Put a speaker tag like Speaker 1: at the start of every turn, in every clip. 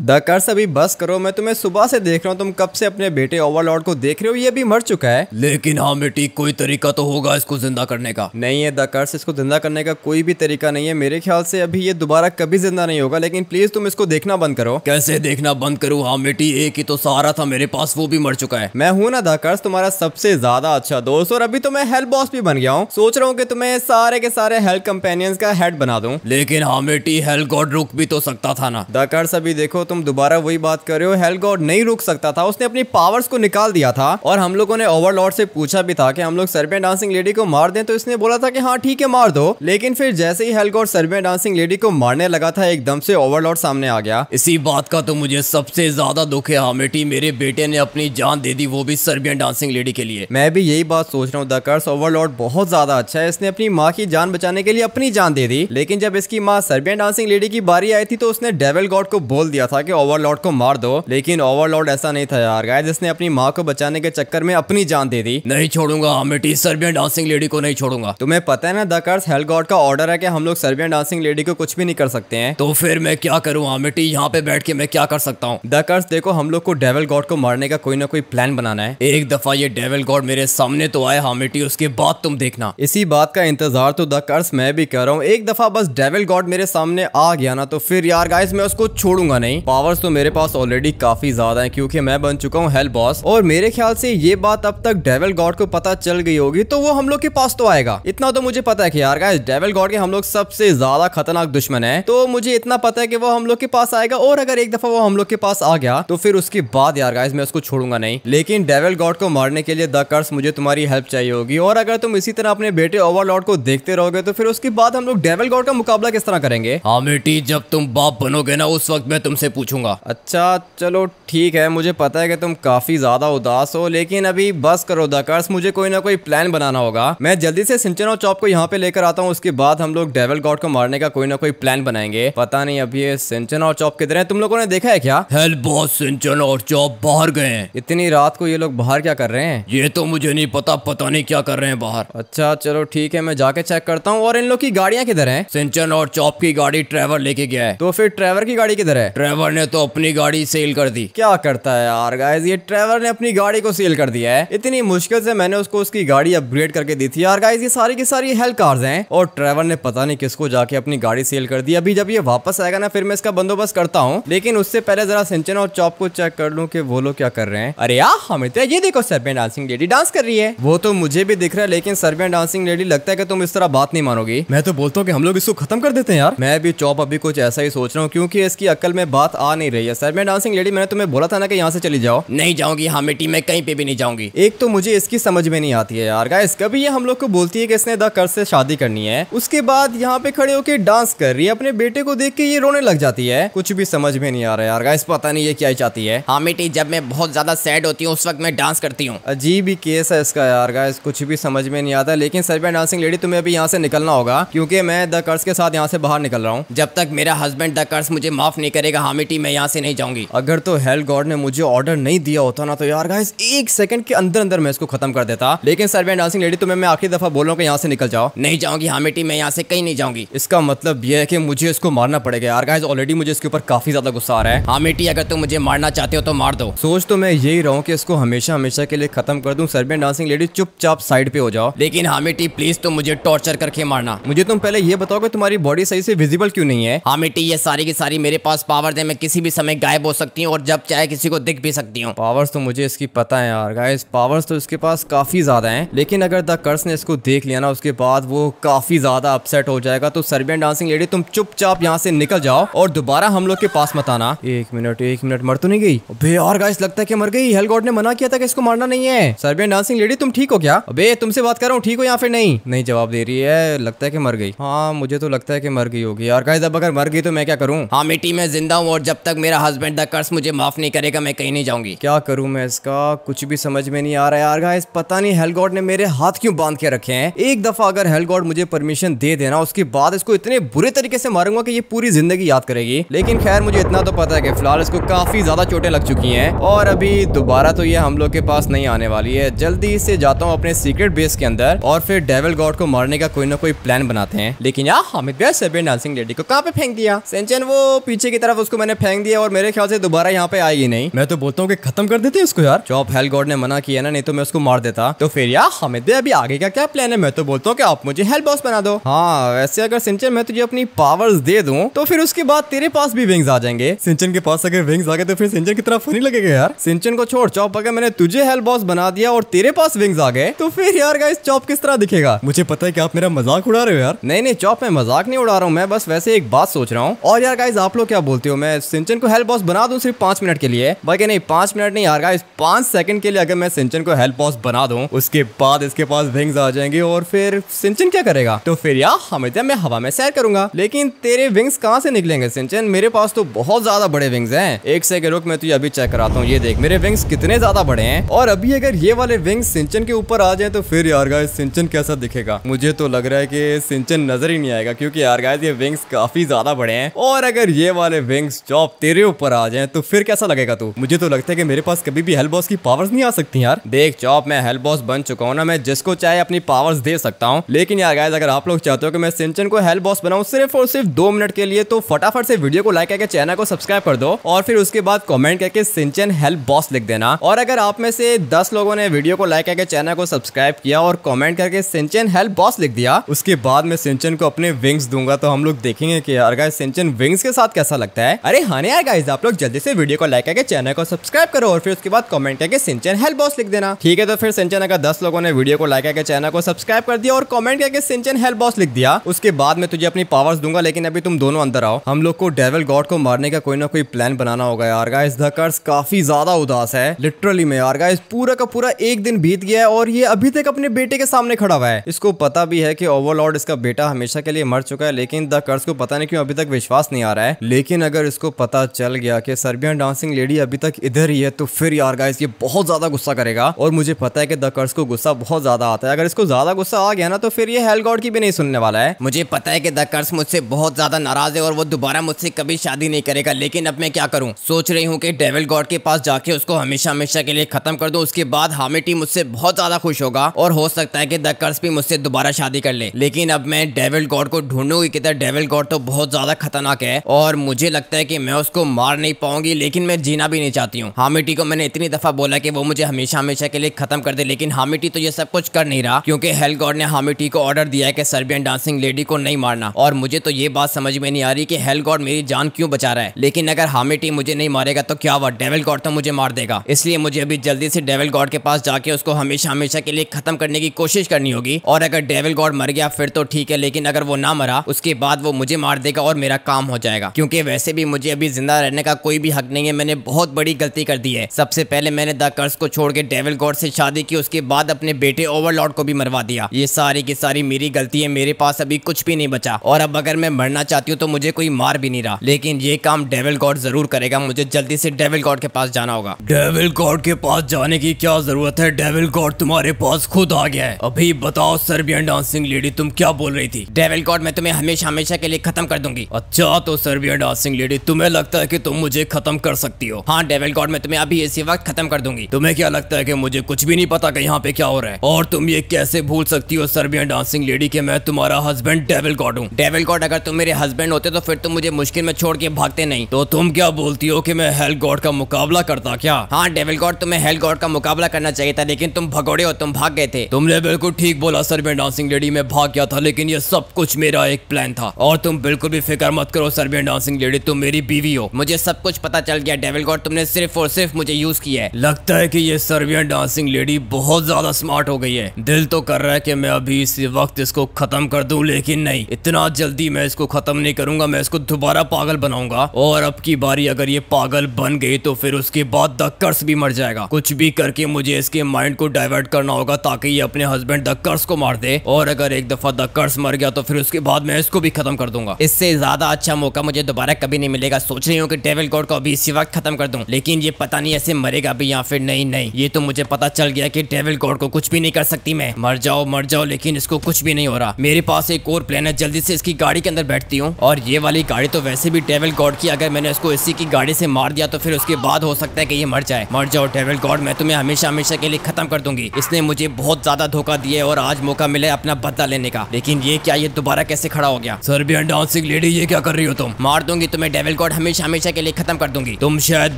Speaker 1: the कर अभी बस करो मैं तुम्हें सुबह से देख रहा हूँ तुम कब से अपने बेटे ओवरलॉर्ड को देख रहे हो ये भी मर चुका है लेकिन हाँ बेटी कोई तरीका तो होगा इसको जिंदा करने का नहीं है द कर्स इसको जिंदा करने का कोई भी तरीका नहीं है मेरे ख्याल से अभी ये दोबारा कभी जिंदा नहीं होगा लेकिन प्लीज तुम इसको देखना बंद करो कैसे देखना बंद करो हाँ बेटी एक ही तो सहारा था मेरे पास वो भी मर चुका है मैं हूँ ना द कर्स तुम्हारा सबसे ज्यादा अच्छा दोस्त और अभी तो मैं हेल्प बॉस भी बन गया हूँ सोच रहा हूँ की तुम्हें सारे के सारे हेल्थ कंपेनियंस का हेड बना दू लेकिन हाँ बेटी हेल्थ गॉड रुक भी तो सकता था ना द कर्स अभी देखो हो तुम दोबारा वही बात कर रहे हो हेल गॉड नहीं रुक सकता था उसने अपनी पावर्स को निकाल दिया था और हम लोगों ने ओवरलॉर्ड से पूछा भी था कि हम लोग सर्पेंट डांसिंग लेडी को मार दें तो इसने बोला था कि हाँ ठीक है मार दो लेकिन फिर जैसे ही हेलगॉड सर्पेंट डांसिंग लेडी को मारने लगा था एकदम से ओवरलॉर्ड सामने आ गया इसी बात का तो मुझे सबसे ज्यादा दुख है हामेटी मेरे बेटे ने अपनी जान दे दी वो भी सर्बियन डांसिंग लेडी के लिए मैं भी यही बात सोच रहा हूँ द ओवरलॉर्ड बहुत ज्यादा अच्छा है इसने अपनी माँ की जान बचाने के लिए अपनी जान दे दी लेकिन जब इसकी माँ सर्बियन डांसिंग लेडी की बारी आई थी तो उसने डेवल गॉड को बोल दिया था कि ओवरलॉर्ड को मार दो लेकिन ओवरलॉर्ड ऐसा नहीं था यार गाइस इसने अपनी माँ को बचाने के चक्कर में अपनी जान दे दी नहीं छोड़ूंगा मिटी सर्बियन डांसिंग लेडी को नहीं छोड़ूंगा तुम्हें पता है ना दर्स हेल गॉड का ऑर्डर है की हम लोग सर्बियन डांसिंग लेडी को कुछ भी नहीं कर सकते हैं तो फिर मैं क्या करूँ आमिटी यहाँ पे बैठ के मैं क्या कर सकता हूँ दकर्स देखो हम लोग को डेवल गॉड को मारने का कोई ना कोई प्लान बनाना है एक दफा ये डेवल गॉड मेरे सामने तो आए हामिटी उसके बाद तुम देखना इसी बात का इंतजार तो दर्स मैं भी कर रहा हूँ एक दफा बस डेवल गॉड मेरे सामने आ गया ना तो फिर यार गाइस मैं उसको छोड़ूंगा नहीं पावर्स तो मेरे पास ऑलरेडी काफी ज्यादा है क्यूँकी मैं बन चुका हूँ हेल्प बॉस और मेरे ख्याल से ये बात अब तक डेवल गॉड को पता चल गई होगी तो वो हम लोग के पास तो आएगा इतना तो मुझे पता है कि यार डेवल गॉड के हम लोग सबसे ज्यादा खतरनाक दुश्मन है तो मुझे इतना पता है की वो हम लोग के पास आएगा और अगर एक दफा वो हम लोग के पास आ गया तो फिर उसके बाद यार गाइस मैं उसको छोड़ूंगा नहीं लेकिन डेवल गॉड को मारने के लिए द कर्स मुझे तुम्हारी हेल्प चाहिए होगी और अगर तुम इसी तरह अपने बेटे ओवरलॉर्ड को देखते रहोगे तो फिर उसके बाद हम लोग डेवल गॉड का मुकाबला किस तरह करेंगे हाँ बेटी जब तुम बाप बनोगे ना उस वक्त मैं तुमसे पूछूंगा अच्छा चलो ठीक है मुझे पता है कि तुम काफी ज्यादा उदास हो लेकिन अभी बस करो दकर्स मुझे कोई ना कोई प्लान बनाना होगा मैं जल्दी से सिंचन और चौप को यहाँ पे लेकर आता हूँ उसके बाद हम लोग डेवल गॉड को मारने का कोई ना कोई प्लान बनाएंगे पता नहीं अभी ये सिंचन और चौप किधर है तुम लोगों ने देखा है क्या हेल बॉस सिंचन और चौप बाहर गए इतनी रात को ये लोग बाहर क्या कर रहे हैं ये तो मुझे नहीं पता पता नहीं क्या कर रहे हैं बाहर अच्छा चलो ठीक है मैं जाके चेक करता हूँ और इन लोग की गाड़ियाँ किधर है सिंचन और चौप की गाड़ी ट्रेवर लेके गया है तो फिर ट्रेवर की गाड़ी किधर है ट्रेवर ट्रेवर ने तो अपनी गाड़ी सेल कर दी क्या करता है यार गाइज ये ट्रेवर ने अपनी गाड़ी को सेल कर दिया है इतनी मुश्किल से मैंने उसको उसकी गाड़ी अपग्रेड करके दी थी यार गाइज ये सारी की सारी हेल्थ कार्स हैं और ट्रेवर ने पता नहीं किसको जाके अपनी गाड़ी सेल कर दी अभी जब ये वापस आएगा ना फिर मैं इसका बंदोबस्त करता हूँ लेकिन उससे पहले जरा सिंचन और चौप को चेक कर लू की वो लोग क्या कर रहे हैं अरे यार हमित ये देखो सरबियन डांसिंग लेडी डांस कर रही है वो तो मुझे भी दिख रहा है लेकिन सरबियन डांसिंग लेडी लगता है की तुम इस तरह बात नहीं मानोगी मैं तो बोलता हूँ की हम लोग इसको खत्म कर देते हैं यार मैं भी चौप अभी कुछ ऐसा ही सोच रहा हूँ क्यूँकी इसकी अक्ल में बात बात आ नहीं रही है सर मैं डांसिंग लेडी मैंने तुम्हें बोला था ना कि यहाँ से चली जाओ नहीं जाऊंगी हाँ मिट्टी में कहीं पे भी नहीं जाऊंगी एक तो मुझे इसकी समझ में नहीं आती है यार गाइस कभी ये हम लोग को बोलती है कि इसने द कर से शादी करनी है उसके बाद यहाँ पे खड़े होकर डांस कर रही है अपने बेटे को देख के ये रोने लग जाती है कुछ भी समझ में नहीं आ रहा यार गाइस पता नहीं ये क्या चाहती है हाँ मिट्टी जब मैं बहुत ज्यादा सैड होती हूँ उस वक्त मैं डांस करती हूँ अजीब ही केस है इसका यार गाइस कुछ भी समझ में नहीं आता लेकिन सर मैं डांसिंग लेडी तुम्हें अभी यहाँ से निकलना होगा क्योंकि मैं द कर्स के साथ यहाँ से बाहर निकल रहा हूँ जब तक मेरा हस्बैंड द कर्स मुझे माफ नहीं करेगा हामिद कमेटी मैं यहाँ से नहीं जाऊंगी अगर तो हेल गॉड ने मुझे ऑर्डर नहीं दिया होता ना तो यार गाइस एक सेकंड के अंदर अंदर मैं इसको खत्म कर देता लेकिन सर मैं डांसिंग लेडी तुम्हें मैं आखिरी दफा बोल रहा हूँ यहाँ से निकल जाओ नहीं जाऊंगी हामेटी मैं यहाँ से कहीं नहीं जाऊंगी इसका मतलब यह है की मुझे इसको मारना पड़ेगा यार गाइज ऑलरेडी मुझे इसके ऊपर काफी ज्यादा गुस्सा आ रहा है हामेटी अगर तुम मुझे मारना चाहते हो तो मार दो सोच तो मैं यही रहा हूँ कि इसको हमेशा हमेशा के लिए खत्म कर दू सर डांसिंग लेडी चुपचाप साइड पे हो जाओ लेकिन हामेटी प्लीज तुम मुझे टॉर्चर करके मारना मुझे तुम पहले ये बताओ तुम्हारी बॉडी सही से विजिबल क्यों नहीं है हामेटी ये सारी की सारी मेरे पास पावर अंधेरे में किसी भी समय गायब हो सकती हूँ और जब चाहे किसी को दिख भी सकती हूँ पावर्स तो मुझे इसकी पता है यार गाइस पावर्स तो इसके पास काफी ज्यादा हैं लेकिन अगर द कर्स ने इसको देख लिया ना उसके बाद वो काफी ज्यादा अपसेट हो जाएगा तो सर्बियन डांसिंग लेडी तुम चुपचाप यहाँ से निकल जाओ और दोबारा हम लोग के पास मत आना एक मिनट एक मिनट मर तो नहीं गई और गाइस लगता है की मर गई हेलगॉड ने मना किया था कि इसको मारना नहीं है सर्बियन डांसिंग लेडी तुम ठीक हो क्या अबे तुमसे बात कर रहा हूँ ठीक हो या फिर नहीं नहीं जवाब दे रही है लगता है कि मर गई हाँ मुझे तो लगता है कि मर गई होगी यार गाइस अब अगर मर गई तो मैं क्या करूँ हाँ मिट्टी में जिंदा हूँ और जब तक मेरा हस्बैंड द कर्ज मुझे माफ नहीं करेगा मैं कहीं नहीं जाऊंगी क्या करूं मैं इसका कुछ भी समझ में नहीं आ रहा यार गाइस पता नहीं हेल गॉड ने मेरे हाथ क्यों बांध के रखे हैं एक दफा अगर हेल गॉड मुझे परमिशन दे देना उसके बाद इसको इतने बुरे तरीके से मारूंगा की ये पूरी जिंदगी याद करेगी लेकिन खैर मुझे इतना तो पता है की फिलहाल इसको काफी ज्यादा चोटें लग चुकी है और अभी दोबारा तो ये हम लोग के पास नहीं आने वाली है जल्दी से जाता हूँ अपने सीक्रेट बेस के अंदर और फिर डेवल गॉड को मारने का कोई ना कोई प्लान बनाते हैं लेकिन यार हमें सिंह लेडी को कहाँ पे फेंक दिया सेंचन वो पीछे की तरफ उसको मैंने फेंक दिया और मेरे ख्याल से दोबारा यहाँ पे आएगी नहीं मैं तो बोलता हूँ कि खत्म कर देते उसको यार जो हेल गॉड ने मना किया ना नहीं तो मैं उसको मार देता तो फिर यार हमें दे अभी आगे का क्या प्लान है मैं तो बोलता हूँ की आप मुझे हेल्प बॉस बना दो हाँ वैसे अगर सिंचन मैं तुझे अपनी पावर्स दे दूँ तो फिर उसके बाद तेरे पास भी विंग्स आ जाएंगे सिंचन के पास अगर विंग्स आ गए तो फिर सिंचन की तरह फनी लगेगा यार सिंचन को छोड़ चौप अगर मैंने तुझे हेल्प बॉस बना दिया और तेरे पास विंग्स आ गए तो फिर यार गाइस चौप किस तरह दिखेगा मुझे पता है कि आप मेरा मजाक उड़ा रहे हो यार नहीं नहीं चौप मैं मजाक नहीं उड़ा रहा हूँ मैं बस वैसे एक बात सोच रहा हूँ और यार गाइज आप लोग क्या बोलते हो मैं मैं सिंचन को हेल्प बॉस बना दूं सिर्फ पांच मिनट के लिए बाकी नहीं पांच मिनट नहीं यार इस पांच सेकंड के लिए अगर मैं सिंचन को हेल्प बॉस बना दूं उसके बाद इसके पास विंग्स आ जाएंगे और फिर सिंचन क्या करेगा तो फिर यार हमेशा तो, मैं हवा में सैर करूंगा लेकिन तेरे विंग्स कहाँ से निकलेंगे सिंचन मेरे पास तो बहुत ज्यादा बड़े विंग्स है एक सेकंड रुक मैं तुझे अभी चेक कराता हूँ ये देख मेरे विंग्स कितने ज्यादा बड़े हैं और अभी अगर ये वाले विंग्स सिंचन के ऊपर आ जाए तो फिर यार गाय सिंचन कैसा दिखेगा मुझे तो लग रहा है की सिंचन नजर ही नहीं आएगा क्योंकि यार गाय ये विंग्स काफी ज्यादा बड़े हैं और अगर ये वाले विंग्स जॉब तेरे ऊपर आ जाए तो फिर कैसा लगेगा तू मुझे तो लगता है कि मेरे पास कभी भी हेल्प बॉस की पावर्स नहीं आ सकती यार देख जॉब मैं हेल्प बॉस बन चुका हूँ ना मैं जिसको चाहे अपनी पावर्स दे सकता हूँ लेकिन यार गाइस अगर आप लोग चाहते हो कि मैं सिंचन को हेल्प बॉस बनाऊँ सिर्फ और सिर्फ दो मिनट के लिए तो फटाफट से वीडियो को लाइक करके चैनल को सब्सक्राइब कर दो और फिर उसके बाद कॉमेंट करके सिंचन हेल्प बॉस लिख देना और अगर आप में से दस लोगों ने वीडियो को लाइक करके चैनल को सब्सक्राइब किया और कॉमेंट करके सिंचन हेल्प बॉस लिख दिया उसके बाद मैं सिंचन को अपने विंग्स दूंगा तो हम लोग देखेंगे कि यार गाइस सिंचन विंग्स के साथ कैसा लगता है अरे हाँ यार गाइस आप लोग जल्दी से वीडियो को लाइक करके चैनल को सब्सक्राइब करो और फिर उसके बाद कमेंट करके सिंचन हेल्प बॉस लिख देना ठीक है तो फिर सिंचन अगर दस लोगों ने वीडियो को लाइक करके चैनल को सब्सक्राइब कर दिया और कमेंट करके सिंचन हेल्प बॉस लिख दिया उसके बाद में तुझे अपनी पावर्स दूंगा लेकिन अभी तुम दोनों अंदर आओ हम लोग को डेवल गॉड को मारने का कोई ना कोई प्लान बनाना होगा यार गाइस द कर्स काफी ज्यादा उदास है लिटरली में यार गाइस पूरा का पूरा एक दिन बीत गया है और ये अभी तक अपने बेटे के सामने खड़ा हुआ है इसको पता भी है की ओवरलॉर्ड इसका बेटा हमेशा के लिए मर चुका है लेकिन द कर्स को पता नहीं क्यों अभी तक विश्वास नहीं आ रहा है लेकिन अगर को पता चल गया कि सर्बियन डांसिंग लेडी अभी तक इधर ही है तो फिर यार गाइस ये बहुत ज्यादा गुस्सा करेगा और मुझे पता है कि द कर्स को गुस्सा बहुत ज्यादा आता है अगर इसको ज्यादा गुस्सा आ गया ना तो फिर ये हेल गॉड की भी नहीं सुनने वाला है मुझे पता है कि द कर्स मुझसे बहुत ज्यादा नाराज है और वो दोबारा मुझसे कभी शादी नहीं करेगा लेकिन अब मैं क्या करूँ सोच रही हूँ की डेविल गॉड के पास जाके उसको हमेशा हमेशा के लिए खत्म कर दो उसके बाद हामिटी मुझसे बहुत ज्यादा खुश होगा और हो सकता है की द कर्स भी मुझसे दोबारा शादी कर ले लेकिन अब मैं डेविल गॉड को ढूंढूंगी किधर डेविल गॉड तो बहुत ज्यादा खतरनाक है और मुझे लगता है कि मैं उसको मार नहीं पाऊंगी लेकिन मैं जीना भी नहीं चाहती हूँ हामिटी को मैंने इतनी दफा बोला कि वो मुझे हमेशा हमेशा के लिए खत्म कर दे लेकिन हामिटी तो ये सब कुछ कर नहीं रहा क्योंकि गॉड ने हामिटी को ऑर्डर दिया है कि सर्बियन डांसिंग लेडी को नहीं मारना और मुझे तो ये बात समझ में नहीं आ रही हेल गॉड मेरी जान क्यों बचा रहा है लेकिन अगर हामिटी मुझे नहीं मारेगा तो क्या हुआ डेवल गॉड तो मुझे मार देगा इसलिए मुझे अभी जल्दी से डेवल गॉड के पास जाके उसको हमेशा हमेशा के लिए खत्म करने की कोशिश करनी होगी और अगर डेवल गॉड मर गया फिर तो ठीक है लेकिन अगर वो ना मरा उसके बाद वो मुझे मार देगा और मेरा काम हो जाएगा क्योंकि वैसे भी मुझे मुझे अभी जिंदा रहने का कोई भी हक नहीं है मैंने बहुत बड़ी गलती कर दी है सबसे पहले मैंने द कर्स को छोड़ के डेविल गॉड से शादी की उसके बाद अपने बेटे ओवरलॉर्ड को भी मरवा दिया ये सारी की सारी मेरी गलती है मेरे पास अभी कुछ भी नहीं बचा और अब अगर मैं मरना चाहती हूँ तो मुझे कोई मार भी नहीं रहा लेकिन ये काम डेविल गॉड जरूर करेगा मुझे जल्दी से डेविल गॉड के पास जाना होगा डेविल गॉड के पास जाने की क्या जरूरत है डेविल गॉड तुम्हारे पास खुद आ गया है अभी बताओ सर्बियन डांसिंग लेडी तुम क्या बोल रही थी डेविल गॉड मैं तुम्हें हमेशा हमेशा के लिए खत्म कर दूंगी अच्छा तो सर्बियन डांसिंग लेडी तुम्हें लगता है कि तुम मुझे खत्म कर सकती हो हाँ डेविल गॉड मैं तुम्हें अभी इसी वक्त खत्म कर दूंगी तुम्हें क्या लगता है कि मुझे कुछ भी नहीं पता कि यहाँ पे क्या हो रहा है और तुम ये कैसे भूल सकती हो सर्बियन डांसिंग लेडी के मैं तुम्हारा हस्बैंड डेविल गॉड हूँ डेविल गॉड अगर तुम मेरे हस्बैंड होते तो फिर तुम मुझे मुश्किल में छोड़ के भागते नहीं तो तुम क्या बोलती हो की मैं हेल गॉड का मुकाबला करता क्या हाँ डेविल गॉड तुम्हें हेल गॉड का मुकाबला करना चाहिए था लेकिन तुम भगोड़े हो तुम भाग गए थे तुमने बिल्कुल ठीक बोला सर्बियन डांसिंग लेडी में भाग गया था लेकिन ये सब कुछ मेरा एक प्लान था और तुम बिल्कुल भी फिक्र मत करो सर्बियन डांसिंग लेडी तुम मेरी बीवी हो मुझे सब कुछ पता चल गया डेविल गॉड तुमने सिर्फ और सिर्फ मुझे यूज किया है लगता है की ये सर्वियन डांसिंग लेडी बहुत ज्यादा स्मार्ट हो गई है दिल तो कर रहा है की मैं अभी इसी वक्त इसको खत्म कर दू लेकिन नहीं इतना जल्दी मैं इसको खत्म नहीं करूंगा मैं इसको दोबारा पागल बनाऊंगा और अब की बारी अगर ये पागल बन गई तो फिर उसके बाद द कर्स भी मर जाएगा कुछ भी करके मुझे इसके माइंड को डाइवर्ट करना होगा ताकि ये अपने हस्बैंड द कर्स को मार दे और अगर एक दफा द कर्स मर गया तो फिर उसके बाद मैं इसको भी खत्म कर दूंगा इससे ज्यादा अच्छा मौका मुझे दोबारा कभी नहीं मिला मिलेगा सोच रही हूँ की डेविल कोड को अभी इसी वक्त खत्म कर दू लेकिन ये पता नहीं ऐसे मरेगा अभी या फिर नहीं नहीं ये तो मुझे पता चल गया की डेविल कोड को कुछ भी नहीं कर सकती मैं मर जाओ मर जाओ लेकिन इसको कुछ भी नहीं हो रहा मेरे पास एक और प्लान है जल्दी से इसकी गाड़ी के अंदर बैठती हूँ और ये वाली गाड़ी तो वैसे भी डेविल गॉड की अगर मैंने उसको इसी की गाड़ी से मार दिया तो फिर उसके बाद हो सकता है कि ये मर जाए मर जाओ डेविल गॉड मैं तुम्हें हमेशा हमेशा के लिए खत्म कर दूंगी इसने मुझे बहुत ज्यादा धोखा दिया और आज मौका मिला है अपना बदला लेने का लेकिन ये क्या ये दोबारा कैसे खड़ा हो गया सर भी डांसिंग लेडी ये क्या कर रही हो तुम मार दूंगी तुम्हें डेविल डेविल गॉड हमेशा हमेशा के लिए खत्म कर दूंगी तुम शायद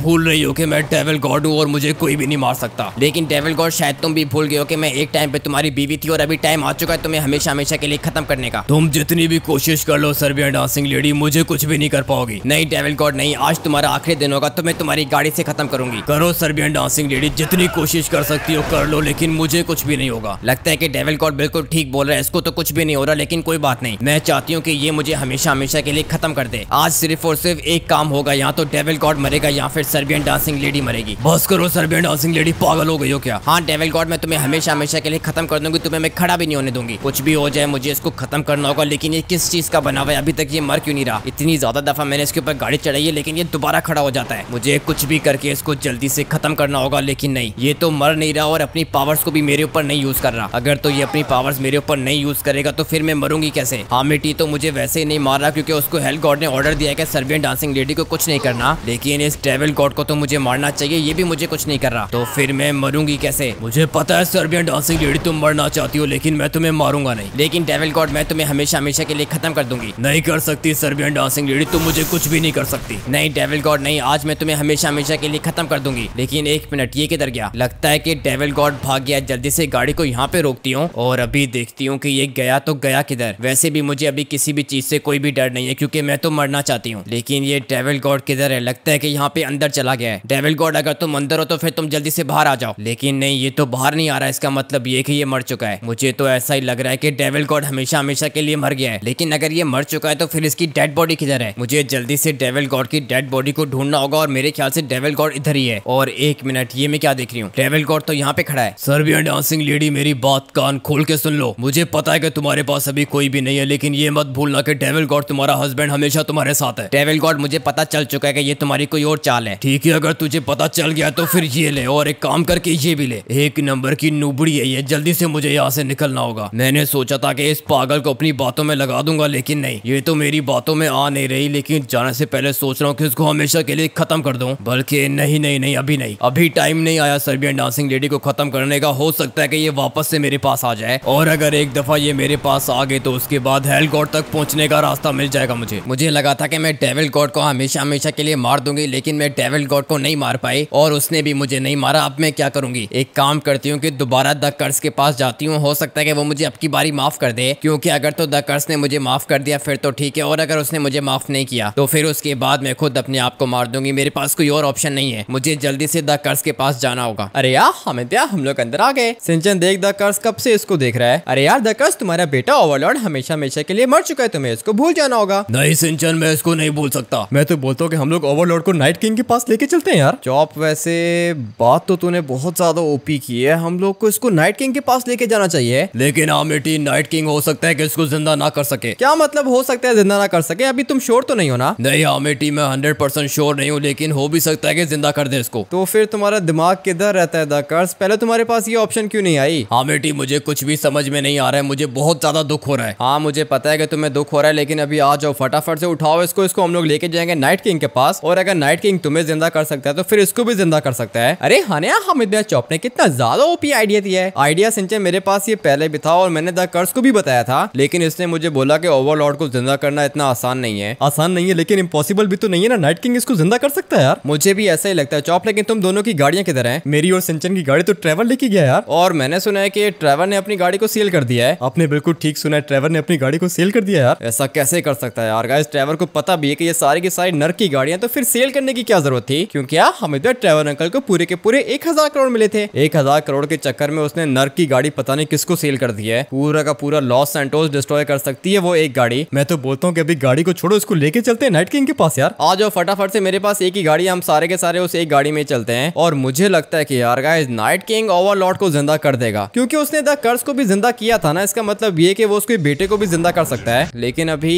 Speaker 1: भूल रही हो कि मैं डेविल गॉड हूँ और मुझे कोई भी नहीं मार सकता लेकिन डेविल गॉड शायद तुम भी भूल गये हो कि मैं एक टाइम पे तुम्हारी बीवी थी और अभी टाइम आ चुका है तुम्हें हमेशा हमेशा के लिए खत्म करने का तुम जितनी भी कोशिश कर लो सर्बिया डांसिंग लेडी मुझे कुछ भी नहीं कर पाओगी नहीं डेविल गॉड नहीं आज तुम्हारा आखिरी दिन होगा तो मैं तुम्हारी गाड़ी ऐसी खत्म करूंगी करो सर्बियन डांसिंग लेडी जितनी कोशिश कर सकती हो कर लो लेकिन मुझे कुछ भी नहीं होगा लगता है की डेविल गॉड बिल्कुल ठीक बोल रहा है इसको तो कुछ भी नहीं हो रहा लेकिन कोई बात नहीं मैं चाहती हूँ की ये मुझे हमेशा हमेशा के लिए खत्म कर दे आज सिर्फ और सिर्फ सिर्फ एक काम होगा यहाँ तो डेविल गॉड मरेगा या फिर सर्बियन डांसिंग लेडी मरेगी बस करो सर्बियन डांसिंग लेडी पागल हो गई हो क्या हाँ डेविल गॉड मैं तुम्हें हमेशा हमेशा के लिए खत्म कर दूंगी तुम्हें मैं खड़ा भी नहीं होने दूंगी कुछ भी हो जाए मुझे इसको खत्म करना होगा लेकिन ये किस चीज का बना हुआ है अभी तक ये मर क्यों नहीं रहा इतनी ज्यादा दफा मैंने इसके ऊपर गाड़ी चढ़ाई है लेकिन ये दोबारा खड़ा हो जाता है मुझे कुछ भी करके इसको जल्दी से खत्म करना होगा लेकिन नहीं ये तो मर नहीं रहा और अपनी पावर्स को भी मेरे ऊपर नहीं यूज कर रहा अगर तो ये अपनी पावर्स मेरे ऊपर नहीं यूज करेगा तो फिर मैं मरूंगी कैसे हामिटी तो मुझे वैसे ही नहीं मार रहा क्योंकि उसको हेल्थ गॉड ने ऑर्डर दिया है सर्वेंट डांसिंग लेडी को कुछ नहीं करना लेकिन इस डेविल गॉड को तो मुझे मारना चाहिए ये भी मुझे कुछ नहीं कर रहा तो फिर मैं मरूंगी कैसे मुझे पता है सर्बियन डांसिंग लेडी तुम मरना चाहती हो लेकिन मैं तुम्हें मारूंगा नहीं लेकिन डेविल गॉड मैं तुम्हें हमेशा हमेशा के लिए खत्म कर दूंगी नहीं कर सकती सर्बियन डांसिंग लेडी तुम मुझे कुछ भी नहीं कर सकती नहीं डेविल गॉड नहीं आज मैं तुम्हें हमेशा हमेशा के लिए खत्म कर दूंगी लेकिन एक मिनट ये किधर गया लगता है की डेविल गॉड भाग गया जल्दी से गाड़ी को यहाँ पे रोकती हूँ और अभी देखती हूँ की ये गया तो गया किधर वैसे भी मुझे अभी किसी भी चीज से कोई भी डर नहीं है क्यूँकी मैं तो मरना चाहती हूँ लेकिन लेकिन ये डेविल गॉड किधर है लगता है कि यहाँ पे अंदर चला गया है डेविल गॉड अगर तुम अंदर हो तो फिर तुम जल्दी से बाहर आ जाओ लेकिन नहीं ये तो बाहर नहीं आ रहा इसका मतलब ये कि ये मर चुका है मुझे तो ऐसा ही लग रहा है कि डेविल गॉड हमेशा हमेशा के लिए मर गया है लेकिन अगर ये मर चुका है तो फिर इसकी डेड बॉडी किधर है मुझे जल्दी से डेविल गॉड की डेड बॉडी को ढूंढना होगा और मेरे ख्याल से डेविल गॉड इधर ही है और एक मिनट ये मैं क्या देख रही हूँ डेविल गॉड तो यहाँ पे खड़ा है सर्बियन डांसिंग लेडी मेरी बात कान खोल के सुन लो मुझे पता है कि तुम्हारे पास अभी कोई भी नहीं है लेकिन ये मत भूलना कि डेविल गॉड तुम्हारा हस्बैंड हमेशा तुम्हारे साथ है डेविल गॉड मुझे पता चल चुका है कि ये तुम्हारी कोई और चाल है ठीक है अगर तुझे पता चल गया तो फिर ये ले और एक काम करके ये भी ले एक नंबर की नूबड़ी है ये जल्दी से मुझे यहाँ से निकलना होगा मैंने सोचा था कि इस पागल को अपनी बातों में लगा दूंगा लेकिन नहीं ये तो मेरी बातों में आ नहीं रही लेकिन जाने से पहले सोच रहा हूँ की उसको हमेशा के लिए खत्म कर दो बल्कि नहीं नहीं नहीं अभी नहीं अभी टाइम नहीं आया सर्बियन डांसिंग लेडी को खत्म करने का हो सकता है की ये वापस से मेरे पास आ जाए और अगर एक दफा ये मेरे पास आ गए तो उसके बाद हेलगोट तक पहुँचने का रास्ता मिल जाएगा मुझे मुझे लगा था की मैं डेविल डेविल गॉड को हमेशा हमेशा के लिए मार दूंगी लेकिन मैं डेविल गॉड को नहीं मार पाई और उसने भी मुझे नहीं मारा अब मैं क्या करूंगी एक काम करती हूँ कि दोबारा द कर्स के पास जाती हूँ हो सकता है कि वो मुझे अब की बारी माफ कर दे क्योंकि अगर तो द कर्स ने मुझे माफ कर दिया फिर तो ठीक है और अगर उसने मुझे माफ नहीं किया तो फिर उसके बाद मैं खुद अपने आप को मार दूंगी मेरे पास कोई और ऑप्शन नहीं है मुझे जल्दी से द कर्स के पास जाना होगा अरे यार हमें दिया हम लोग अंदर आ गए सिंचन देख द कर्स कब से इसको देख रहा है अरे यार द कर्स तुम्हारा बेटा ओवरलॉर्ड हमेशा हमेशा के लिए मर चुका है तुम्हें इसको भूल जाना होगा नहीं सिंचन मैं इसको नहीं भूल सकता मैं तो बोलता हूँ कि हम लोग ओवरलोड को नाइट किंग के पास लेके चलते हैं यार चॉप वैसे बात तो तूने बहुत ज्यादा ओपी की है हम लोग को इसको नाइट किंग के पास लेके जाना चाहिए लेकिन आमेटी नाइट किंग हो सकता है कि इसको जिंदा ना कर सके क्या मतलब हो सकता है जिंदा ना कर सके अभी तुम श्योर तो नहीं हो ना नहीं आमेटी मैं हंड्रेड परसेंट श्योर नहीं हूँ लेकिन हो भी सकता है की जिंदा कर दे इसको तो फिर तुम्हारा दिमाग किधर रहता है दर्स पहले तुम्हारे पास ये ऑप्शन क्यों नहीं आई आमेटी हाँ, मुझे कुछ भी समझ में नहीं आ रहा है मुझे बहुत ज्यादा दुख हो रहा है हाँ मुझे पता है की तुम्हें दुख हो रहा है लेकिन अभी आ जाओ फटाफट से उठाओ इसको इसको हम लोग लोग लेके जाएंगे नाइट किंग के पास और अगर नाइट किंग तुम्हें जिंदा कर सकता है तो फिर इसको भी जिंदा कर सकता है अरे हानिया हमिद चौप ने कितना ज्यादा ओपी आइडिया दिया है आइडिया सिंचे मेरे पास ये पहले भी था और मैंने द कर्स को भी बताया था लेकिन इसने मुझे बोला की ओवरलॉर्ड को जिंदा करना इतना आसान नहीं है आसान नहीं है लेकिन इम्पोसिबल भी तो नहीं है ना नाइट किंग इसको जिंदा कर सकता है यार मुझे भी ऐसा ही लगता है चौप लेकिन तुम दोनों की गाड़ियाँ किधर है मेरी और सिंचन की गाड़ी तो ट्रेवल लेके गया यार और मैंने सुना है की ट्रेवर ने अपनी गाड़ी को सील कर दिया है आपने बिल्कुल ठीक सुना है ट्रेवर ने अपनी गाड़ी को सील कर दिया यार ऐसा कैसे कर सकता है यार ट्रेवर को पता भी है कि ये सारे के सारे नर की गाड़ियां तो फिर सेल करने की क्या जरूरत थी क्योंकि हमें तो ट्रेवल अंकल को पूरे के पूरे एक हजार करोड़ मिले थे एक हजार करोड़ के चक्कर में उसने नर की गाड़ी पता नहीं किसको सेल कर दिया है पूरा का पूरा लॉस सेंटोस डिस्ट्रॉय कर सकती है वो एक गाड़ी मैं तो बोलता हूँ की अभी गाड़ी को छोड़ो उसको लेके चलते हैं नाइट किंग के पास यार आज जाओ फटाफट से मेरे पास एक ही गाड़ी हम सारे के सारे उस एक गाड़ी में चलते हैं और मुझे लगता है की यार गाइस नाइट किंग ओवरलॉर्ड को जिंदा कर देगा क्यूँकी उसने द कर्ज को भी जिंदा किया था ना इसका मतलब ये की वो उसके बेटे को भी जिंदा कर सकता है लेकिन अभी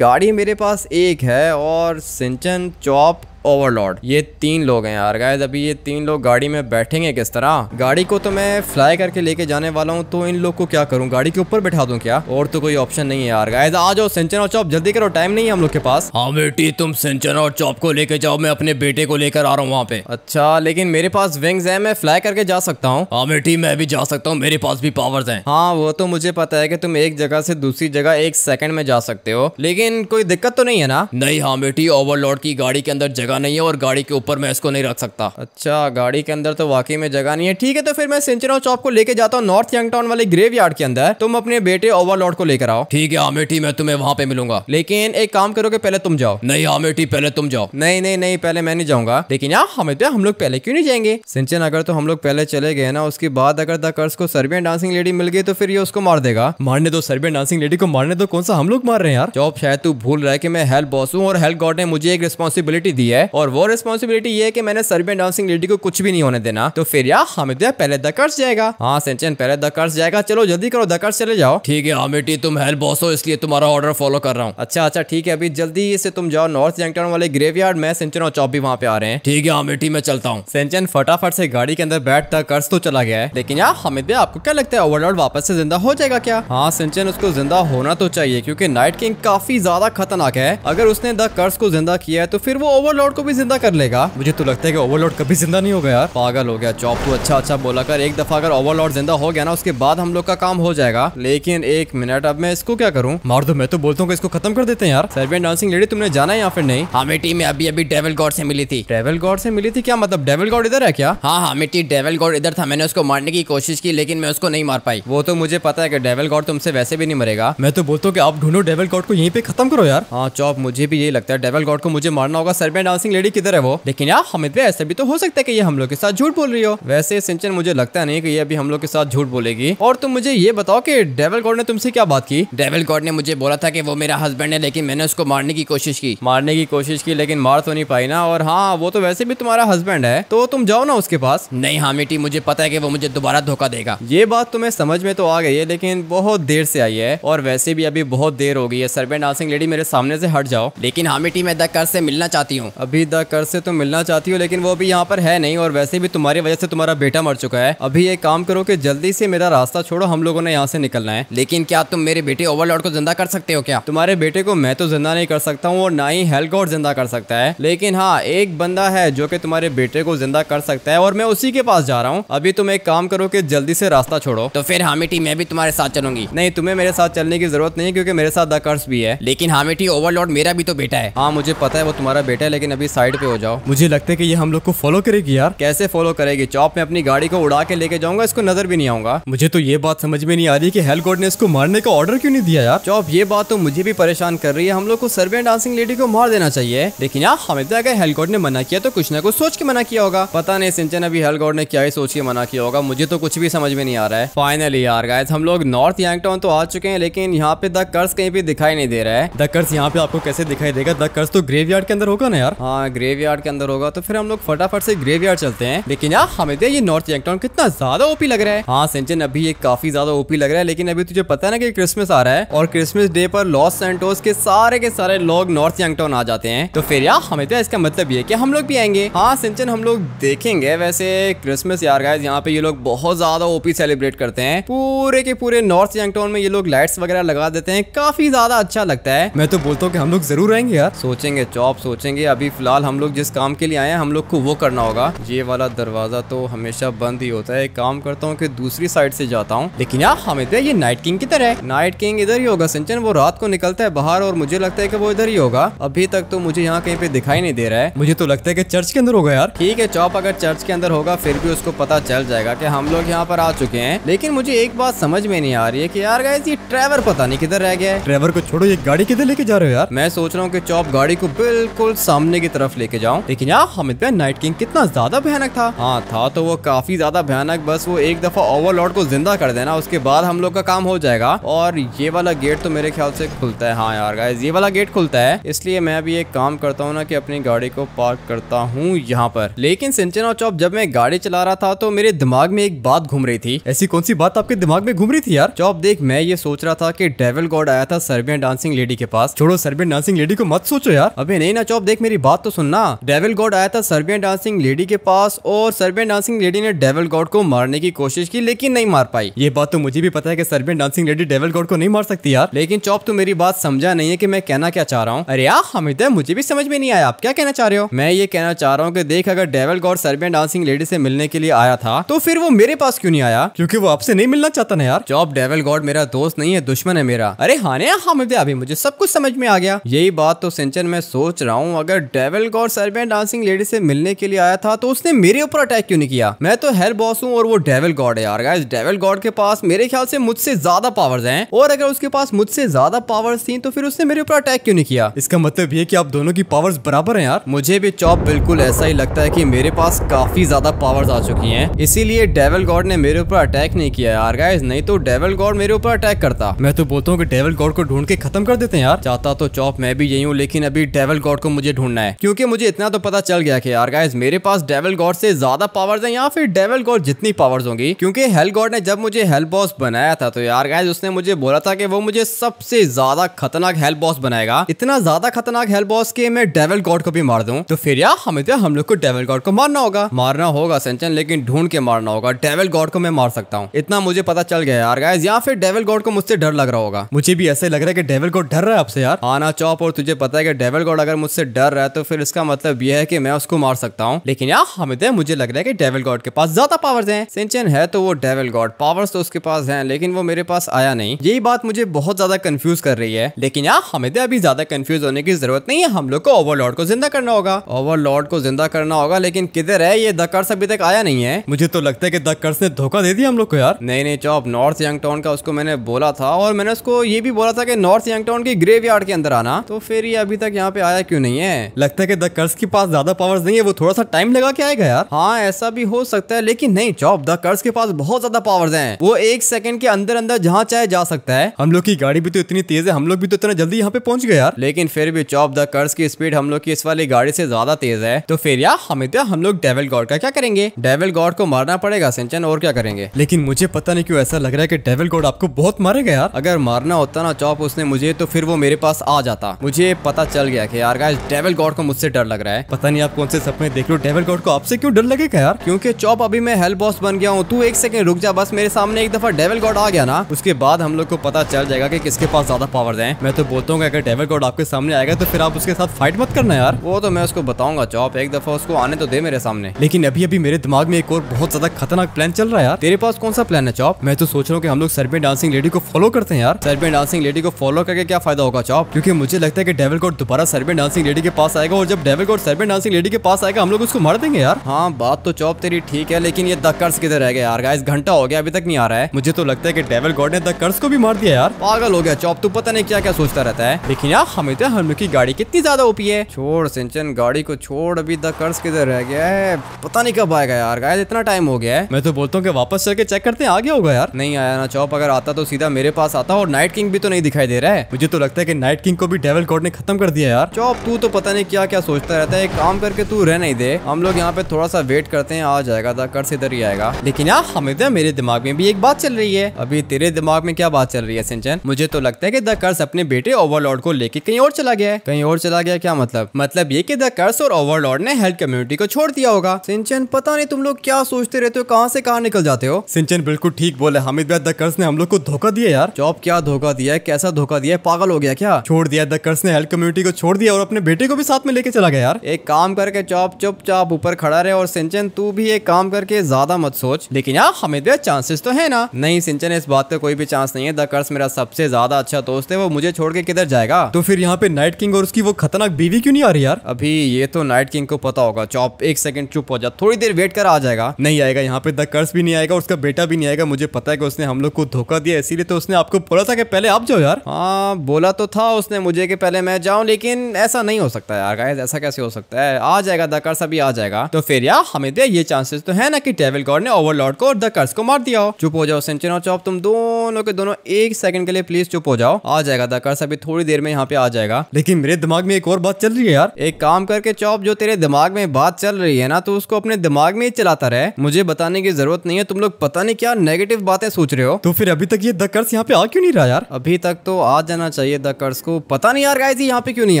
Speaker 1: गाड़ी मेरे पास एक है और सिंचन चॉप ओवरलोड ये तीन लोग हैं यार गायद अभी ये तीन लोग गाड़ी में बैठेंगे किस तरह गाड़ी को तो मैं फ्लाई करके लेके जाने वाला हूँ तो इन लोग को क्या करूँ गाड़ी के ऊपर बैठा दू क्या और तो कोई ऑप्शन नहीं है यार गायद आ जाओ सिंचन और चौप जल्दी करो टाइम नहीं है हम लोग के पास हाँ बेटी तुम सिंचन और चौप को लेके जाओ मैं अपने बेटे को लेकर आ रहा हूँ वहाँ पे अच्छा लेकिन मेरे पास विंग्स है मैं फ्लाई करके जा सकता हूँ हाँ बेटी मैं भी जा सकता हूँ मेरे पास भी पावर है हाँ वो तो मुझे पता है की तुम एक जगह से दूसरी जगह एक सेकंड में जा सकते हो लेकिन कोई दिक्कत तो नहीं है ना नहीं हाँ बेटी ओवरलोड की गाड़ी के अंदर जगह जगह नहीं है और गाड़ी के ऊपर मैं इसको नहीं रख सकता अच्छा गाड़ी के अंदर तो वाकई में जगह नहीं है ठीक है तो फिर मैं सिंचना चौक को लेके जाता हूँ नॉर्थ यंग टाउन वाले ग्रेव यार्ड के अंदर तुम अपने बेटे ओवरलॉर्ड को लेकर आओ ठीक है आमेठी मैं तुम्हें वहाँ पे मिलूंगा लेकिन एक काम करोगे पहले तुम जाओ नहीं आमेठी पहले तुम जाओ नहीं नहीं नहीं पहले मैं नहीं जाऊंगा लेकिन यार हमें हम लोग पहले क्यों नहीं जाएंगे सिंचन अगर तो हम लोग पहले चले गए ना उसके बाद अगर दर्स को सर्बियन डांसिंग लेडी मिल गई तो फिर ये उसको मार देगा मारने दो सर्बियन डांसिंग लेडी को मारने दो कौन सा हम लोग मार रहे हैं यार जॉब शायद तू भूल रहा है कि मैं हेल्प बॉस हूँ और हेल्प गॉड ने मुझे एक रिस्पॉन्सिबिलिटी दी है और वो रिस्पॉन्सिबिलिटी ये है कि मैंने सर्बियन डांसिंग लेडी को कुछ भी नहीं होने देना तो फिर यार हमें पहले दकर्स जाएगा हाँ सेंचन पहले दकर्स जाएगा चलो जल्दी करो दकर्स चले जाओ ठीक है हामिटी तुम हेल्प बॉस हो इसलिए तुम्हारा ऑर्डर फॉलो कर रहा हूँ अच्छा अच्छा ठीक है अभी जल्दी से तुम जाओ नॉर्थ जंक्टन वाले ग्रेव यार्ड मैं सेंचन और चौबी वहाँ पे आ रहे हैं ठीक है हामिटी मैं चलता हूँ सेंचन फटाफट से गाड़ी के अंदर बैठ दकर्स तो चला गया है लेकिन यार हामिद आपको क्या लगता है ओवरलॉर्ड वापस से जिंदा हो जाएगा क्या हाँ सिंचन उसको जिंदा होना तो चाहिए क्योंकि नाइट किंग काफी ज्यादा खतरनाक है अगर उसने द कर्स को जिंदा किया है तो फिर वो ओवरलॉर्ड ओवरलोड को भी जिंदा कर लेगा मुझे तो लगता है कि ओवरलोड कभी जिंदा नहीं होगा यार पागल हो गया चौप तू तो अच्छा अच्छा बोला कर एक दफा अगर ओवरलोड जिंदा हो गया ना उसके बाद हम लोग का काम हो जाएगा लेकिन एक मिनट अब मैं इसको क्या करूँ मार दो मैं तो बोलता हूँ इसको खत्म कर देते हैं यार सर्वेंट डांसिंग लेडी तुमने जाना है या फिर नहीं हमें टीम में अभी अभी डेवल गॉड से मिली थी डेवल गॉड से मिली थी क्या मतलब डेवल गॉड इधर है क्या हाँ, हाँ हमें टीम डेवल गॉड इधर था मैंने उसको मारने की कोशिश की लेकिन मैं उसको नहीं मार पाई वो तो मुझे पता है की डेवल गॉड तुमसे वैसे भी नहीं मरेगा मैं तो बोलता हूँ की आप ढूंढो डेवल गॉड को यहीं पे खत्म करो यार हाँ चौप मुझे भी यही लगता है डेवल गॉड को मुझे मारना होगा सर्वेंट डांसिंग लेडी किधर है वो लेकिन यार हमिद भाई तो ऐसे भी तो हो सकता है कि ये हम लोग के साथ झूठ बोल रही हो वैसे सिंचन मुझे लगता नहीं कि ये अभी हम लोग के साथ झूठ बोलेगी और तुम मुझे ये बताओ कि डेवल गॉड ने तुमसे क्या बात की डेवल गॉड ने मुझे बोला था कि वो मेरा हस्बैंड है लेकिन मैंने उसको मारने की कोशिश की मारने की कोशिश की लेकिन मार तो नहीं पाई ना और हाँ वो तो वैसे भी तुम्हारा हस्बैंड है तो तुम जाओ ना उसके पास नहीं हाँ मिट्टी मुझे पता है कि वो मुझे दोबारा धोखा देगा ये बात तुम्हें समझ में तो आ गई है लेकिन बहुत देर से आई है और वैसे भी अभी बहुत देर हो गई है सरबेंट डांसिंग लेडी मेरे सामने से हट जाओ लेकिन हामिटी मैं दक्कर से मिलना चाहती हूँ अभी द कर से तुम तो मिलना चाहती हो लेकिन वो अभी यहाँ पर है नहीं और वैसे भी तुम्हारी वजह से तुम्हारा बेटा मर चुका है अभी एक काम करो कि जल्दी से मेरा रास्ता छोड़ो हम लोगों ने यहाँ से निकलना है लेकिन क्या तुम मेरे बेटे ओवरलॉर्ड को जिंदा कर सकते हो क्या तुम्हारे बेटे को मैं तो जिंदा नहीं कर सकता हूँ और ना ही और जिंदा कर सकता है लेकिन हाँ एक बंदा है जो की तुम्हारे बेटे को जिंदा कर सकता है और मैं उसी के पास जा रहा हूँ अभी तुम एक काम करो की जल्दी से रास्ता छोड़ो तो फिर हामिटी मैं भी तुम्हारे साथ चलूंगी नहीं तुम्हें मेरे साथ चलने की जरूरत नहीं क्योंकि मेरे साथ द कर्स भी है लेकिन हामिटी ओवरलॉर्ड मेरा भी तो बेटा है हाँ मुझे पता है वो तुम्हारा बेटा है लेकिन अभी साइड पे हो जाओ मुझे लगता है कि ये हम लोग को फॉलो करेगी यार कैसे फॉलो करेगी चौप में अपनी गाड़ी को उड़ा के लेके जाऊंगा इसको नजर भी नहीं आऊंगा मुझे तो ये बात समझ में नहीं आ रही की हेलकोट ने इसको मारने का ऑर्डर क्यों नहीं दिया यार चौप ये बात तो मुझे भी परेशान कर रही है हम लोग को सर्वे डांसिंग लेडी को मार देना चाहिए लेकिन यार हमें तो अगर हेलकोट ने मना किया तो कुछ ना कुछ सोच के मना किया होगा पता नहीं सिंचन अभी हेलकोट ने क्या ही सोच के मना किया होगा मुझे तो कुछ भी समझ में नहीं आ रहा है फाइनली यार गायस हम लोग नॉर्थ टाउन तो आ चुके हैं लेकिन यहाँ पे द कर्स कहीं भी दिखाई नहीं दे रहा है द कर्स यहाँ पे आपको कैसे दिखाई देगा द कर्स तो ग्रेव यार्ड के अंदर होगा ना यार हाँ ग्रेवयार्ड के अंदर होगा तो फिर हम लोग फटाफट से ग्रेवयार्ड चलते हैं लेकिन यार हमें तो ये नॉर्थ यंगटाउन कितना ज्यादा ओपी लग रहा है हाँ सिंचन अभी ये काफी ज्यादा ओपी लग रहा है लेकिन अभी तुझे पता है ना कि क्रिसमस आ रहा है और क्रिसमस डे पर लॉस सेंटोस के सारे के सारे लोग नॉर्थ यंगटाउन आ जाते हैं तो फिर यार हमें तो इसका मतलब ये की हम लोग भी आएंगे हाँ सिंचन हम लोग देखेंगे वैसे क्रिसमस यार गाय यहाँ पे ये लोग बहुत ज्यादा ओपी सेलिब्रेट करते हैं पूरे के पूरे नॉर्थ यंगटाउन में ये लोग लाइट्स वगैरह लगा देते हैं काफी ज्यादा अच्छा लगता है मैं तो बोलता हूँ कि हम लोग जरूर आएंगे यार सोचेंगे चौप सोचेंगे अभी फ़िलहाल हम लोग जिस काम के लिए आए हैं हम लोग को वो करना होगा ये वाला दरवाज़ा तो हमेशा बंद ही होता है काम करता हूँ कि दूसरी साइड से जाता हूँ लेकिन यार हमें तो ये नाइट किंग की तरह है नाइट किंग इधर ही होगा सिंचन वो रात को निकलता है बाहर और मुझे लगता है की वो इधर ही होगा अभी तक तो मुझे यहाँ कहीं पे दिखाई नहीं दे रहा है मुझे तो लगता है की चर्च के अंदर होगा यार ठीक है चौप अगर चर्च के अंदर होगा फिर भी उसको पता चल जाएगा की हम लोग यहाँ पर आ चुके हैं लेकिन मुझे एक बात समझ में नहीं आ रही है की यार गाइस ये ट्रेवर पता नहीं किधर रह गया है ट्रेवर को छोड़ो ये गाड़ी किधर लेके जा रहे हो यार मैं सोच रहा हूँ की चौप गाड़ी को बिल्कुल सामने की तरफ लेके जाऊँ लेकिन यार हमिद भाई नाइट किंग कितना ज्यादा भयानक था हाँ था तो वो काफी ज्यादा भयानक बस वो एक दफा ओवरलॉर्ड को जिंदा कर देना उसके बाद हम लोग का काम हो जाएगा और ये वाला गेट तो मेरे ख्याल से खुलता है हाँ यार गाइज ये वाला गेट खुलता है इसलिए मैं अभी एक काम करता हूँ ना कि अपनी गाड़ी को पार्क करता हूँ यहाँ पर लेकिन सिंचन और चौप जब मैं गाड़ी चला रहा था तो मेरे दिमाग में एक बात घूम रही थी ऐसी कौन सी बात आपके दिमाग में घूम रही थी यार चौप देख मैं ये सोच रहा था की डेविल गॉड आया था सर्बियन डांसिंग लेडी के पास छोड़ो सर्बियन डांसिंग लेडी को मत सोचो यार अभी नहीं ना चौप देख मेरी बात बात तो सुनना डेविल गॉड आया था सर्बियन डांसिंग लेडी के पास और सर्बियन डांसिंग लेडी ने डेविल गॉड को मारने की कोशिश की लेकिन नहीं मार पाई ये बात तो मुझे भी पता है की Serbian dancing lady devil god को नहीं मार सकती यार लेकिन चौप तो मेरी बात समझा नहीं है की मैं कहना क्या चाह रहा हूँ अरे यार हमें मुझे भी समझ में नहीं आया आप क्या कहना चाह रहे हो मैं ये कहना चाह रहा हूँ की देख अगर devil god Serbian dancing lady से मिलने के लिए आया था तो फिर वो मेरे पास क्यों नहीं आया क्योंकि वो आपसे नहीं मिलना चाहता ना यार चौप डेविल गॉड मेरा दोस्त नहीं है दुश्मन है मेरा अरे हाँ हमें अभी मुझे सब कुछ समझ में आ गया यही बात तो सिंचन में सोच रहा हूँ अगर devil god Serbian dancing lady से मिलने के लिए आया था तो उसने मेरे ऊपर अटैक क्यों नहीं किया मैं तो हेल बॉस हूँ और वो डेवल गॉड है यार गाइस डेवल गॉड के पास मेरे ख्याल से मुझसे ज्यादा पावर्स हैं और अगर उसके पास मुझसे ज्यादा पावर्स थी तो फिर उसने मेरे ऊपर अटैक क्यों नहीं किया इसका मतलब ये की आप दोनों की पावर्स बराबर है यार मुझे भी चौप बिल्कुल ऐसा ही लगता है की मेरे पास काफी ज्यादा पावर्स आ चुकी है इसीलिए डेवल गॉड ने मेरे ऊपर अटैक नहीं किया यार गाइज नहीं तो डेवल गॉड मेरे ऊपर अटैक करता मैं तो बोलता हूँ की डेवल गॉड को ढूंढ के खत्म कर देते हैं यार चाहता तो चौप मैं भी यही हूँ लेकिन अभी डेवल गॉड को मुझे ढूंढना है है क्योंकि मुझे इतना तो पता चल गया कि यार गाइस मेरे पास डेवल गॉड से ज्यादा पावर्स हैं या फिर डेवल गॉड जितनी पावर्स होंगी क्योंकि हेल गॉड ने जब मुझे हेल बॉस बनाया था तो यार गाइस उसने मुझे बोला था कि वो मुझे सबसे ज्यादा खतरनाक हेल बॉस बनाएगा इतना ज्यादा खतरनाक हेल बॉस के मैं डेवल गॉड को भी मार दूं तो फिर यार हमें तो हम लोग को डेवल गॉड को मारना होगा मारना होगा सेंचन लेकिन ढूंढ के मारना होगा डेवल गॉड को मैं मार सकता हूँ इतना मुझे पता चल गया यार गाइस या फिर डेवल गॉड को मुझसे डर लग रहा होगा मुझे भी ऐसे लग रहा है कि डेवल गॉड डर रहा है आपसे यार आना चौप और तुझे पता है कि डेवल गॉड अगर मुझसे डर रहा है तो फिर इसका मतलब यह है कि मैं उसको मार सकता हूँ लेकिन यार हमें तो मुझे लग रहा है कि डेविल गॉड के पास ज्यादा पावर्स हैं सिंचन है तो वो डेविल गॉड पावर्स तो उसके पास हैं लेकिन वो मेरे पास आया नहीं यही बात मुझे बहुत ज्यादा कंफ्यूज कर रही है लेकिन यार हमें तो अभी ज्यादा कंफ्यूज होने की जरूरत नहीं है हम लोग को ओवरलॉर्ड को जिंदा करना होगा ओवरलॉर्ड को जिंदा करना होगा लेकिन किधर है ये दकर्स अभी तक आया नहीं है मुझे तो लगता है की दकर्स ने धोखा दे दिया हम लोग को यार नहीं नहीं चौब नॉर्थ यंग टाउन का उसको मैंने बोला था और मैंने उसको ये भी बोला था की नॉर्थ यंग टाउन की ग्रेव के अंदर आना तो फिर ये अभी तक यहाँ पे आया क्यों नहीं है लगता है कि द कर्स के पास ज्यादा पावर्स नहीं है वो थोड़ा सा टाइम लगा के आएगा यार हाँ ऐसा भी हो सकता है लेकिन नहीं चौब द कर्स के पास बहुत ज्यादा पावर्स हैं वो एक सेकंड के अंदर अंदर जहाँ चाहे जा सकता है हम लोग की गाड़ी भी तो इतनी तेज है हम लोग भी तो इतना जल्दी यहाँ पे पहुंच गए यार लेकिन फिर भी चौब द कर्स की स्पीड हम लोग की इस वाली गाड़ी से ज्यादा तेज है तो फिर यार हमें तो हम लोग डेवल गॉड का क्या करेंगे डेवल गॉड को मारना पड़ेगा सिंचन और क्या करेंगे लेकिन मुझे पता नहीं क्यों ऐसा लग रहा है की डेवल गॉड आपको बहुत मारेगा यार अगर मारना होता ना चौप उसने मुझे तो फिर वो मेरे पास आ जाता मुझे पता चल गया कि यार गाइस डेवल गॉड को मुझसे डर लग रहा है पता नहीं आप कौन से सपने देख लो डेविल गॉड को आपसे क्यों डर लगेगा यार क्योंकि चौप अभी मैं हेल्प बॉस बन गया हूँ तू एक सेकंड रुक जा बस मेरे सामने एक दफा डेविल गॉड आ गया ना उसके बाद हम लोग को पता चल जाएगा कि किसके पास ज्यादा पावर है मैं तो बोलता हूँ अगर डेविल गॉड आपके सामने आएगा तो फिर आप उसके साथ फाइट मत करना यार वो तो मैं उसको बताऊंगा चौप एक दफा उसको आने तो दे मेरे सामने लेकिन अभी अभी मेरे दिमाग में एक और बहुत ज्यादा खतरनाक प्लान चल रहा है यार तेरे पास कौन सा प्लान है चौप मैं तो सोच रहा हूँ की हम लोग सरबे डांसिंग लेडी को फॉलो करते हैं यार सरबे डांसिंग लेडी को फॉलो करके क्या फायदा होगा चौप क्योंकि मुझे लगता है कि डेविल गॉड दोबारा सरबे डांसिंग लेडी के पास आएगा आएगा और जब डेविल और सर्बेंट डांसिंग लेडी के पास आएगा हम लोग उसको मार देंगे यार हाँ बात तो चौप तेरी ठीक है लेकिन ये द कर्स किधर रह गए यार गाइस घंटा हो गया अभी तक नहीं आ रहा है मुझे तो लगता है कि डेविल गॉड ने द कर्स को भी मार दिया यार पागल हो गया चौप तू पता नहीं क्या क्या सोचता रहता है लेकिन यार हमें तो हम लोग की गाड़ी कितनी ज्यादा ओपी है छोड़ सिंचन गाड़ी को छोड़ अभी द कर्स किधर रह गया है पता नहीं कब आएगा यार गाइस इतना टाइम हो गया है मैं तो बोलता हूँ की वापस चल के चेक करते हैं आ गया होगा यार नहीं आया ना चौप अगर आता तो सीधा मेरे पास आता और नाइट किंग भी तो नहीं दिखाई दे रहा है मुझे तो लगता है की नाइट किंग को भी डेविल गॉड ने खत्म कर दिया यार चौप तू तो पता नहीं क्या क्या सोचता रहता है एक काम करके तू रह नहीं दे हम लोग यहाँ पे थोड़ा सा वेट करते हैं आ जाएगा था से इधर ही आएगा लेकिन यार हमेशा तो मेरे दिमाग में भी एक बात चल रही है अभी तेरे दिमाग में क्या बात चल रही है सिंचन मुझे तो लगता है की द कर्स अपने बेटे ओवरलॉर्ड को लेके कहीं और चला गया है कहीं और चला गया क्या मतलब मतलब ये की द कर्स और ओवरलॉर्ड ने हेल्थ कम्युनिटी को छोड़ दिया होगा सिंचन पता नहीं तुम लोग क्या सोचते रहते हो कहाँ से कहाँ निकल जाते हो सिंचन बिल्कुल ठीक बोले हमिद द कर्स ने हम लोग को धोखा दिया यार जॉब क्या धोखा दिया है कैसा धोखा दिया है पागल हो गया क्या छोड़ दिया द कर्स ने हेल्थ कम्युनिटी को छोड़ दिया और अपने बेटे को भी साथ में लेके चला गया यार एक काम करके चौप चुप चाप ऊपर खड़ा रहे और सिंचन तू भी एक काम करके ज्यादा मत सोच लेकिन यार हमें तो चांसेस तो है ना नहीं सिंचन इस बात का कोई भी चांस नहीं है द कर्स मेरा सबसे ज्यादा अच्छा दोस्त है वो मुझे छोड़ के किधर जाएगा तो फिर यहाँ पे नाइट किंग और उसकी वो खतरनाक बीवी क्यों नहीं आ रही यार अभी ये तो नाइट किंग को पता होगा चौप एक सेकंड चुप हो जा थोड़ी देर वेट कर आ जाएगा नहीं आएगा यहाँ पे द कर्स भी नहीं आएगा उसका बेटा भी नहीं आएगा मुझे पता है कि उसने हम लोग को धोखा दिया इसीलिए तो उसने आपको बोला था कि पहले आप जाओ यार हाँ बोला तो था उसने मुझे कि पहले मैं जाऊँ लेकिन ऐसा नहीं हो सकता यार गाइस ऐसा कैसे हो सकता है आ जाएगा द कर्स अभी आ जाएगा तो फिर यार हमें दे तो ये चांसेस तो है ना कि डेविल गॉड ने ओवरलॉर्ड को और द कर्स को मार दिया हो चुप हो जाओ सेंचन और चौप तुम दोनों के दोनों एक सेकंड के लिए प्लीज चुप हो जाओ आ जाएगा द कर्स अभी थोड़ी देर में यहाँ पे आ जाएगा लेकिन मेरे दिमाग में एक और बात चल रही है यार एक काम करके चौप जो तेरे दिमाग में बात चल रही है ना तो उसको अपने दिमाग में ही चलाता रहे मुझे बताने की जरूरत नहीं है तुम लोग पता नहीं क्या नेगेटिव बातें सोच रहे हो तो फिर अभी तक ये द कर्स यहाँ पे आ क्यों नहीं रहा यार अभी तक तो आ जाना चाहिए द कर्स को पता नहीं यार गाइस यहाँ पे क्यों नहीं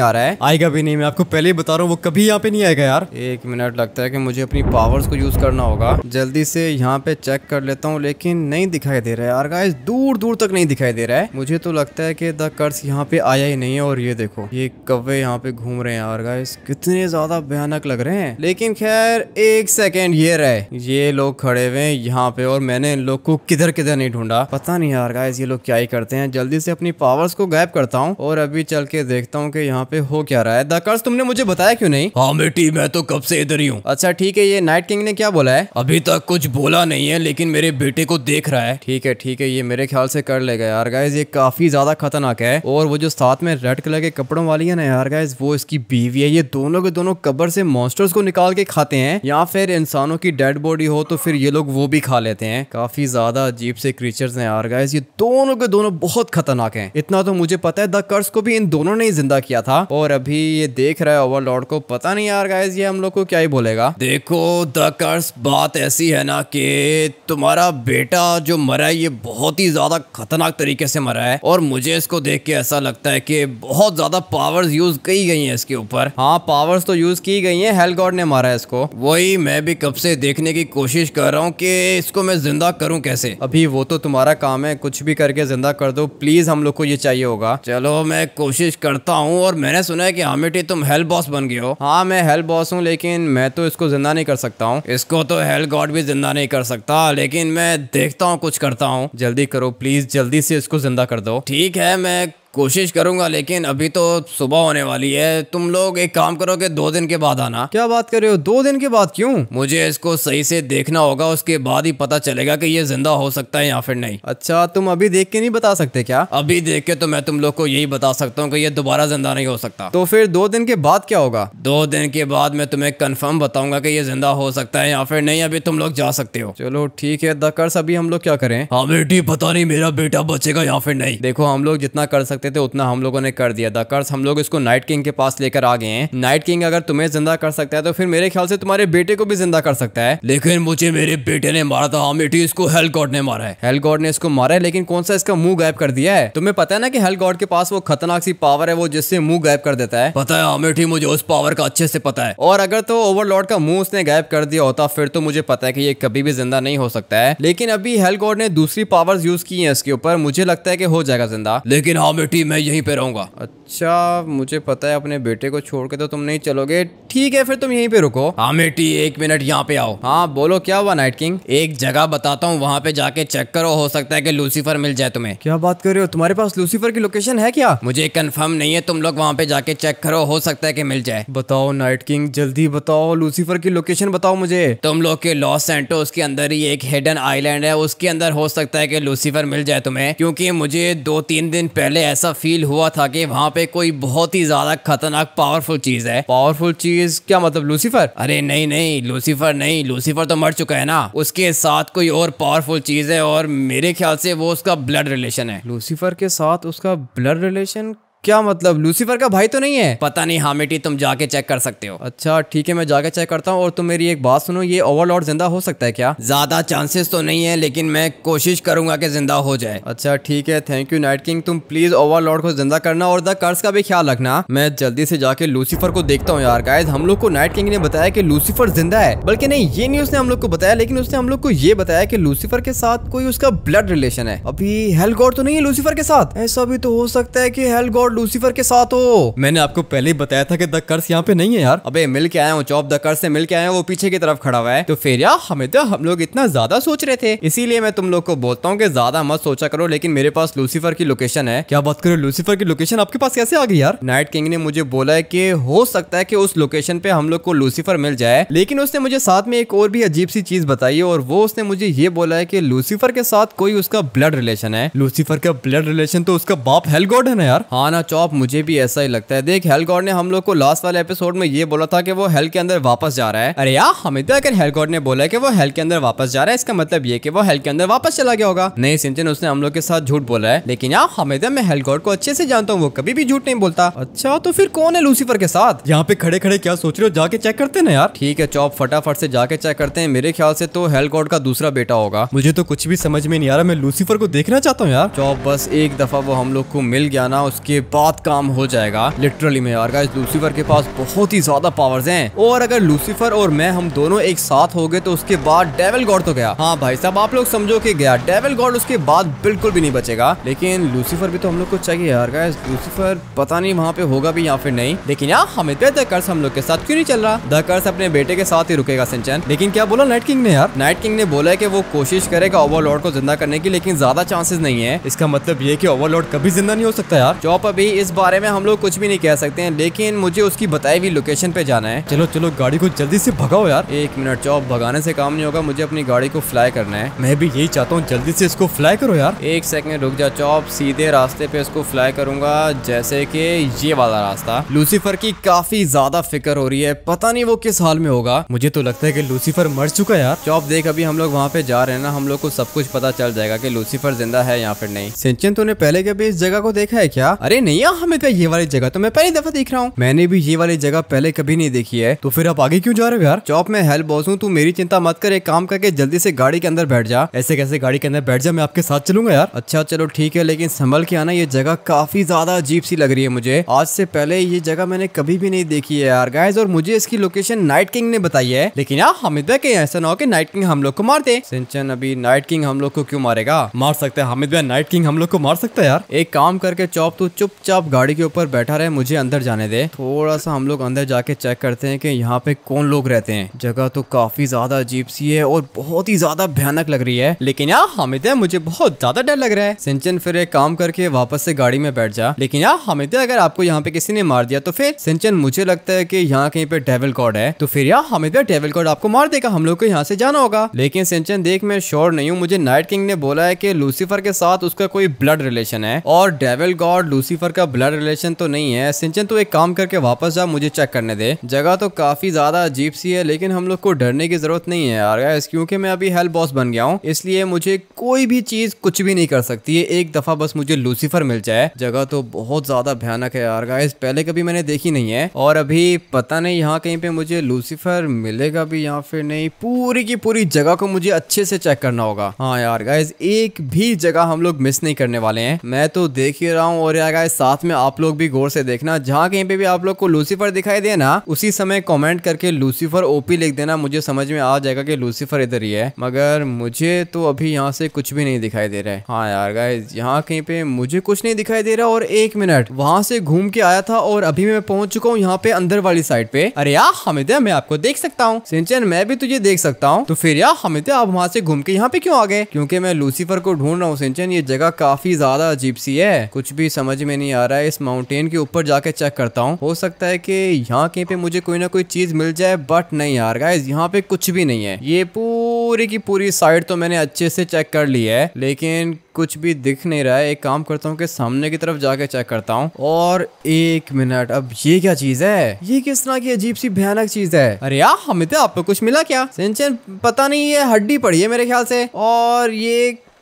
Speaker 1: आ रहा है आएगा भी नहीं मैं आपको पहले ही बता रहा हूँ वो कभी यहाँ पे नहीं आएगा यार एक मिनट लगता है कि मुझे अपनी पावर्स को यूज करना होगा जल्दी से यहाँ पे चेक कर लेता हूँ लेकिन नहीं दिखाई दे रहा है यार गाइस दूर दूर तक नहीं दिखाई दे रहा है मुझे तो लगता है कि द कर्स यहाँ पे आया ही नहीं है और ये देखो ये कवे यहाँ पे घूम रहे हैं यार गाइस कितने ज्यादा भयानक लग रहे हैं लेकिन खैर एक सेकेंड ये रहे ये लोग खड़े हुए यहाँ पे और मैंने इन लोग को किधर किधर नहीं ढूंढा पता नहीं यार गाइस ये लोग क्या ही करते हैं जल्दी से अपनी पावर्स को गायब करता हूँ और अभी चल के देखता हूँ कि यहाँ पे हो क्या रहा है द कर्स तुमने मुझे बताया क्यों नहीं हाँ बेटी मैं तो कब से इधर ही हूँ अच्छा ठीक है ये नाइट किंग ने क्या बोला है अभी तक कुछ बोला नहीं है लेकिन मेरे बेटे को देख रहा है ठीक है ठीक है ये मेरे ख्याल से कर लेगा यार गाइज ये काफी ज्यादा खतरनाक है और वो जो साथ में रेड कलर के कपड़ों वाली है ना यार गाइज वो इसकी बीवी है ये दोनों के दोनों कबर से मॉन्स्टर्स को निकाल के खाते हैं या फिर इंसानों की डेड बॉडी हो तो फिर ये लोग वो भी खा लेते हैं काफी ज्यादा अजीब से क्रीचर है यार गाइज ये दोनों के दोनों बहुत खतरनाक है इतना तो मुझे पता है द कर्स को भी इन दोनों ने ही जिंदा किया था और अभी ये देख देख रहा है ओवरलॉर्ड को पता नहीं यार गाइज ये हम लोग को क्या ही बोलेगा देखो द कर्स बात ऐसी है ना कि तुम्हारा बेटा जो मरा है ये बहुत ही ज्यादा खतरनाक तरीके से मरा है और मुझे इसको देख के ऐसा लगता है कि बहुत ज्यादा पावर्स यूज की गई है इसके ऊपर हाँ पावर्स तो यूज की गई है हेल गॉड ने मारा है इसको वही मैं भी कब से देखने की कोशिश कर रहा हूँ कि इसको मैं जिंदा करूँ कैसे अभी वो तो तुम्हारा काम है कुछ भी करके जिंदा कर दो प्लीज हम लोग को ये चाहिए होगा चलो मैं कोशिश करता हूँ और मैंने सुना है की हामिटी तुम हेल बॉस बन गए हो हाँ मैं हेल बॉस हूँ लेकिन मैं तो इसको जिंदा नहीं कर सकता हूँ इसको तो हेल गॉड भी जिंदा नहीं कर सकता लेकिन मैं देखता हूँ कुछ करता हूँ जल्दी करो प्लीज जल्दी से इसको जिंदा कर दो ठीक है मैं कोशिश करूंगा लेकिन अभी तो सुबह होने वाली है तुम लोग एक काम करो कि दो दिन के बाद आना क्या बात कर रहे हो दो दिन के बाद क्यों मुझे इसको सही से देखना होगा उसके बाद ही पता चलेगा कि ये जिंदा हो सकता है या फिर नहीं अच्छा तुम अभी देख के नहीं बता सकते क्या अभी देख के तो मैं तुम लोग को यही बता सकता हूँ की ये दोबारा जिंदा नहीं हो सकता तो फिर दो दिन के बाद क्या होगा दो दिन के बाद मैं तुम्हें कन्फर्म बताऊंगा की ये जिंदा हो सकता है या फिर नहीं अभी तुम लोग जा सकते हो चलो ठीक है दकर्स अभी हम लोग क्या करें हाँ बेटी पता नहीं मेरा बेटा बचेगा या फिर नहीं देखो हम लोग जितना कर सकते सकते थे उतना हम लोगों ने कर दिया था कर्ज हम लोग इसको नाइट किंग के पास लेकर आ गए हैं नाइट किंग अगर तुम्हें जिंदा कर सकता है तो फिर मेरे ख्याल से तुम्हारे बेटे को भी जिंदा कर सकता है लेकिन मुझे मेरे बेटे ने मारा था हमेटी इसको हेल गॉड ने मारा है हेल गॉड ने इसको मारा है लेकिन कौन सा इसका मुंह गायब कर दिया है तुम्हें पता है ना कि हेल गॉड के पास वो खतरनाक सी पावर है वो जिससे मुंह गायब कर देता है पता है अमेठी मुझे उस पावर का अच्छे से पता है और अगर तो ओवरलॉर्ड का मुंह उसने गायब कर दिया होता फिर तो मुझे पता है कि ये कभी भी जिंदा नहीं हो सकता है लेकिन अभी हेल गॉड ने दूसरी पावर्स यूज की है इसके ऊपर मुझे लगता है कि हो जाएगा जिंदा लेकिन हाँ कि मैं यहीं पे रहूँगा अच्छा मुझे पता है अपने बेटे को छोड़ के तो तुम नहीं चलोगे ठीक है फिर तुम यहीं पे रुको हाँ बेटी एक मिनट यहाँ पे आओ हाँ बोलो क्या हुआ नाइट किंग एक जगह बताता हूँ वहाँ पे जाके चेक करो हो सकता है कि लूसीफर मिल जाए तुम्हें क्या बात कर रहे हो तुम्हारे पास लूसीफर की लोकेशन है क्या मुझे कन्फर्म नहीं है तुम लोग वहाँ पे जाके चेक करो हो सकता है की मिल जाए बताओ नाइट किंग जल्दी बताओ लूसीफर की लोकेशन बताओ मुझे तुम लोग के लॉस सेंटो उसके अंदर ही एक हिडन आईलैंड है उसके अंदर हो सकता है की लूसीफर मिल जाए तुम्हें क्यूँकी मुझे दो तीन दिन पहले ऐसा ऐसा फील हुआ था कि वहाँ पे कोई बहुत ही ज्यादा खतरनाक पावरफुल चीज है पावरफुल चीज क्या मतलब लूसीफर अरे नहीं नहीं लूसीफर नहीं लूसीफर तो मर चुका है ना उसके साथ कोई और पावरफुल चीज है और मेरे ख्याल से वो उसका ब्लड रिलेशन है लूसीफर के साथ उसका ब्लड रिलेशन क्या मतलब लूसीफर का भाई तो नहीं है पता नहीं हामिटी तुम जाके चेक कर सकते हो अच्छा ठीक है मैं जाके चेक करता हूँ और तुम मेरी एक बात सुनो ये ओवरलोड जिंदा हो सकता है क्या ज्यादा चांसेस तो नहीं है लेकिन मैं कोशिश करूंगा कि जिंदा हो जाए अच्छा ठीक है थैंक यू नाइट किंग तुम प्लीज ओवरलोड को जिंदा करना और द कर्ज का भी ख्याल रखना मैं जल्दी से जाके लूसीफर को देखता हूँ यार गायद हम लोग को नाइट किंग ने बताया कि लूसीफर जिंदा है बल्कि नहीं ये नहीं उसने हम लोग को बताया लेकिन उसने हम लोग को ये बताया कि लूसीफर के साथ कोई उसका ब्लड रिलेशन है अभी हेल गॉड तो नहीं है लूसीफर के साथ ऐसा भी तो हो सकता है की हेल गॉड लूसीफर के साथ हो मैंने आपको पहले ही बताया था कि द कर्स यहाँ पे नहीं है यार अबे मिल के आया हूँ चौप द कर्स से मिल के आया हूँ वो पीछे की तरफ खड़ा हुआ है तो फिर यार हमें तो हम लोग इतना ज्यादा सोच रहे थे इसीलिए मैं तुम लोग को बोलता हूँ की ज्यादा मत सोचा करो लेकिन मेरे पास लूसीफर की लोकेशन है क्या बात करो लूसीफर की लोकेशन आपके पास कैसे आ गई यार नाइट किंग ने मुझे बोला है की हो सकता है की उस लोकेशन पे हम लोग को लूसीफर मिल जाए लेकिन उसने मुझे साथ में एक और भी अजीब सी चीज बताई और वो उसने मुझे ये बोला है की लूसीफर के साथ कोई उसका ब्लड रिलेशन है लूसीफर का ब्लड रिलेशन तो उसका बाप हेलगोडन है यार हाँ ना चौप मुझे भी ऐसा ही लगता है देख हेलगॉड ने हम लोग को लास्ट वाले एपिसोड में ये बोला था कि वो हेल के अंदर वापस जा रहा है अरे यार हमें तो अगर हेलगॉड ने बोला कि वो हेल के अंदर वापस जा रहा है इसका मतलब ये कि वो हेल के अंदर वापस चला गया होगा नहीं सिंचन उसने हम लोग के साथ झूठ बोला है लेकिन यार हमें तो मैं हेलगॉड को अच्छे से जानता हूँ वो कभी भी झूठ नहीं बोलता अच्छा तो फिर कौन है लूसीफर के साथ यहाँ पे खड़े खड़े क्या सोच रहे हो जाके चेक करते ना यार ठीक है चौप फटाफट से जाके चेक करते हैं मेरे ख्याल से तो हेलगॉड का दूसरा बेटा होगा मुझे तो कुछ भी समझ में नहीं आ रहा मैं लूसीफर को देखना चाहता हूँ यार चौप बस एक दफा वो हम लोग को मिल गया ना उसके बाद काम हो जाएगा लिटरली में यार गाइस लूसीफर के पास बहुत ही ज्यादा पावर्स हैं और अगर लूसीफर और मैं हम दोनों एक साथ हो गए तो उसके बाद डेवल गॉड तो गया हाँ भाई साहब आप लोग समझो कि गया डेवल गॉड उसके बाद बिल्कुल भी नहीं बचेगा लेकिन लूसीफर भी तो हम लोग को चाहिए यार गाइस लूसीफर पता नहीं वहाँ पे होगा भी या फिर नहीं लेकिन यार हमें तो कर्स हम लोग के साथ क्यों नहीं चल रहा द कर्स अपने बेटे के साथ ही रुकेगा सिंचन लेकिन क्या बोला नाइट किंग ने यार नाइट किंग ने बोला है कि वो कोशिश करेगा ओवरलॉर्ड को जिंदा करने की लेकिन ज्यादा चांसेस नहीं है इसका मतलब ये कि ओवरलॉर्ड कभी जिंदा नहीं हो सकता यार जॉब अभी इस बारे में हम लोग कुछ भी नहीं कह सकते हैं लेकिन मुझे उसकी बताई हुई लोकेशन पे जाना है चलो चलो गाड़ी को जल्दी से भगाओ यार एक मिनट चौप भगाने से काम नहीं होगा मुझे अपनी गाड़ी को फ्लाई करना है मैं भी यही चाहता हूँ जल्दी से इसको फ्लाई करो यार एक सेकंड रुक जा चौब सीधे रास्ते पे इसको फ्लाई करूंगा जैसे कि ये वाला रास्ता लूसीफर की काफी ज्यादा फिक्र हो रही है पता नहीं वो किस हाल में होगा मुझे तो लगता है की लूसीफर मर चुका यार चौप देख अभी हम लोग वहाँ पे जा रहे हैं ना हम लोग को सब कुछ पता चल जाएगा की लूसीफर जिंदा है या फिर नहीं सिंचन तूने पहले कभी इस जगह को देखा है क्या अरे नहीं है हमें तो ये वाली जगह तो मैं पहली दफा देख रहा हूँ मैंने भी ये वाली जगह पहले कभी नहीं देखी है तो फिर आप आगे क्यों जा रहे हो यार चौप में हेल्प बॉस हूँ तू मेरी चिंता मत कर एक काम करके जल्दी से गाड़ी के अंदर बैठ जा ऐसे कैसे गाड़ी के अंदर बैठ जा मैं आपके साथ चलूंगा यार अच्छा चलो ठीक है लेकिन संभल के आना ये जगह काफी ज्यादा अजीब सी लग रही है मुझे आज से पहले ये जगह मैंने कभी भी नहीं देखी है यार गाइज और मुझे इसकी लोकेशन नाइट किंग ने बताई है लेकिन यार हामिद भाई तो कहीं ऐसा ना हो कि नाइट किंग हम लोग को मार दे सिंचन अभी नाइट किंग हम लोग को क्यों मारेगा मार सकते हैं हामिद भाई नाइट किंग हम लोग को मार सकता है यार एक काम करके चौप तू चुप चुपचाप गाड़ी के ऊपर बैठा रहे मुझे अंदर जाने दे थोड़ा सा हम लोग अंदर जाके चेक करते हैं कि यहाँ पे कौन लोग रहते हैं जगह तो काफी ज्यादा अजीब सी है और बहुत ही ज्यादा भयानक लग रही है लेकिन यार हामिद तो मुझे बहुत ज्यादा डर लग रहा है सिंचन फिर एक काम करके वापस से गाड़ी में बैठ जा लेकिन यार हामिद तो अगर आपको यहाँ पे किसी ने मार दिया तो फिर सिंचन मुझे लगता है की यहाँ कहीं पे डेवल कॉड है तो फिर यार हामिद डेवल कॉड आपको मार देगा हम लोग को यहाँ से जाना होगा लेकिन सिंचन देख मैं श्योर नहीं हूँ मुझे नाइट किंग ने बोला है की लूसीफर के साथ उसका कोई ब्लड रिलेशन है और डेवल गॉड लूसीफर पर का ब्लड रिलेशन तो नहीं है सिंचन तो एक काम करके वापस जा मुझे चेक करने दे जगह तो काफी ज्यादा अजीब सी है लेकिन हम लोग को डरने की जरूरत नहीं है यार गाइस क्योंकि मैं अभी हेल्प बॉस बन गया हूँ इसलिए मुझे कोई भी चीज कुछ भी नहीं कर सकती है एक दफा बस मुझे लूसीफर मिल जाए जगह तो बहुत ज्यादा भयानक है यार गाइस पहले कभी मैंने देखी नहीं है और अभी पता नहीं यहाँ कहीं पे मुझे लूसीफर मिलेगा भी यहाँ फिर नहीं पूरी की पूरी जगह को मुझे अच्छे से चेक करना होगा हाँ यार गाइस एक भी जगह हम लोग मिस नहीं करने वाले हैं मैं तो देख ही रहा हूँ और यार गाइस साथ में आप लोग भी गौर से देखना जहाँ कहीं पे भी आप लोग को लूसीफर दिखाई देना उसी समय कॉमेंट करके लूसीफर ओपी लिख देना मुझे समझ में आ जाएगा कि लूसीफर इधर ही है मगर मुझे तो अभी यहाँ से कुछ भी नहीं दिखाई दे रहा है हाँ यार यहाँ कहीं पे मुझे कुछ नहीं दिखाई दे रहा और एक मिनट वहां से घूम के आया था और अभी मैं पहुंच चुका हूँ यहाँ पे अंदर वाली साइड पे अरे यार हमिदा मैं आपको देख सकता हूँ सिंचन मैं भी तुझे देख सकता हूँ तो फिर यार हमिद आप वहाँ से घूम के यहाँ पे क्यों आ गए क्योंकि मैं लूसीफर को ढूंढ रहा हूँ सिंचन ये जगह काफी ज्यादा अजीब सी है कुछ भी समझ में नहीं नहीं आ रहा है इस माउंटेन के ऊपर जाके चेक करता हूँ हो सकता है कि यहाँ कहीं पे मुझे कोई ना कोई चीज़ मिल जाए बट नहीं यार गाइज यहाँ पे कुछ भी नहीं है ये पूरी की पूरी साइड तो मैंने अच्छे से चेक कर ली है लेकिन कुछ भी दिख नहीं रहा है एक काम करता हूँ कि सामने की तरफ जाके चेक करता हूँ और एक मिनट अब ये क्या चीज है ये किस तरह की अजीब सी भयानक चीज है अरे यार हमें तो आपको कुछ मिला क्या सिंचन पता नहीं ये हड्डी पड़ी है मेरे ख्याल से और ये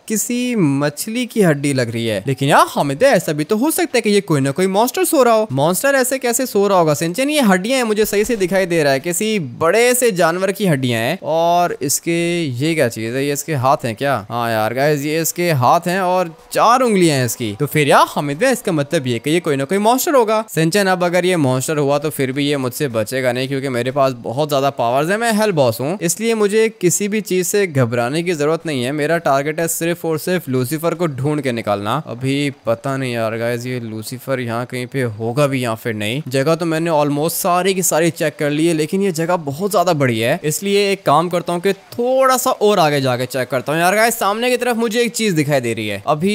Speaker 1: किसी मछली की हड्डी लग रही है लेकिन यार हमें तो ऐसा भी तो हो सकता है कि ये कोई ना कोई मॉन्स्टर सो रहा हो मॉन्स्टर ऐसे कैसे सो रहा होगा सिंचन ये हड्डियां हैं मुझे सही से दिखाई दे रहा है किसी बड़े से जानवर की हड्डियां हैं और इसके ये क्या चीज है ये इसके हाथ हैं क्या हाँ यार गाइज ये इसके हाथ है और चार उंगलियां हैं इसकी तो फिर यार हमें तो इसका मतलब ये की ये कोई ना कोई मॉन्स्टर होगा सिंचन अब अगर ये मॉन्स्टर हुआ तो फिर भी ये मुझसे बचेगा नहीं क्यूँकी मेरे पास बहुत ज्यादा पावर है मैं हेल्प बॉस हूँ इसलिए मुझे किसी भी चीज से घबराने की जरूरत नहीं है मेरा टारगेट है सिर्फ सिर्फ सिर्फ लूसीफर को ढूंढ के निकालना अभी पता नहीं यार गाइज ये लूसीफर यहाँ कहीं पे होगा भी यहाँ फिर नहीं जगह तो मैंने ऑलमोस्ट सारी की सारी चेक कर ली है लेकिन ये जगह बहुत ज्यादा बड़ी है इसलिए एक काम करता हूँ कि थोड़ा सा और आगे जाके चेक करता हूँ यार गाइज सामने की तरफ मुझे एक चीज दिखाई दे रही है अभी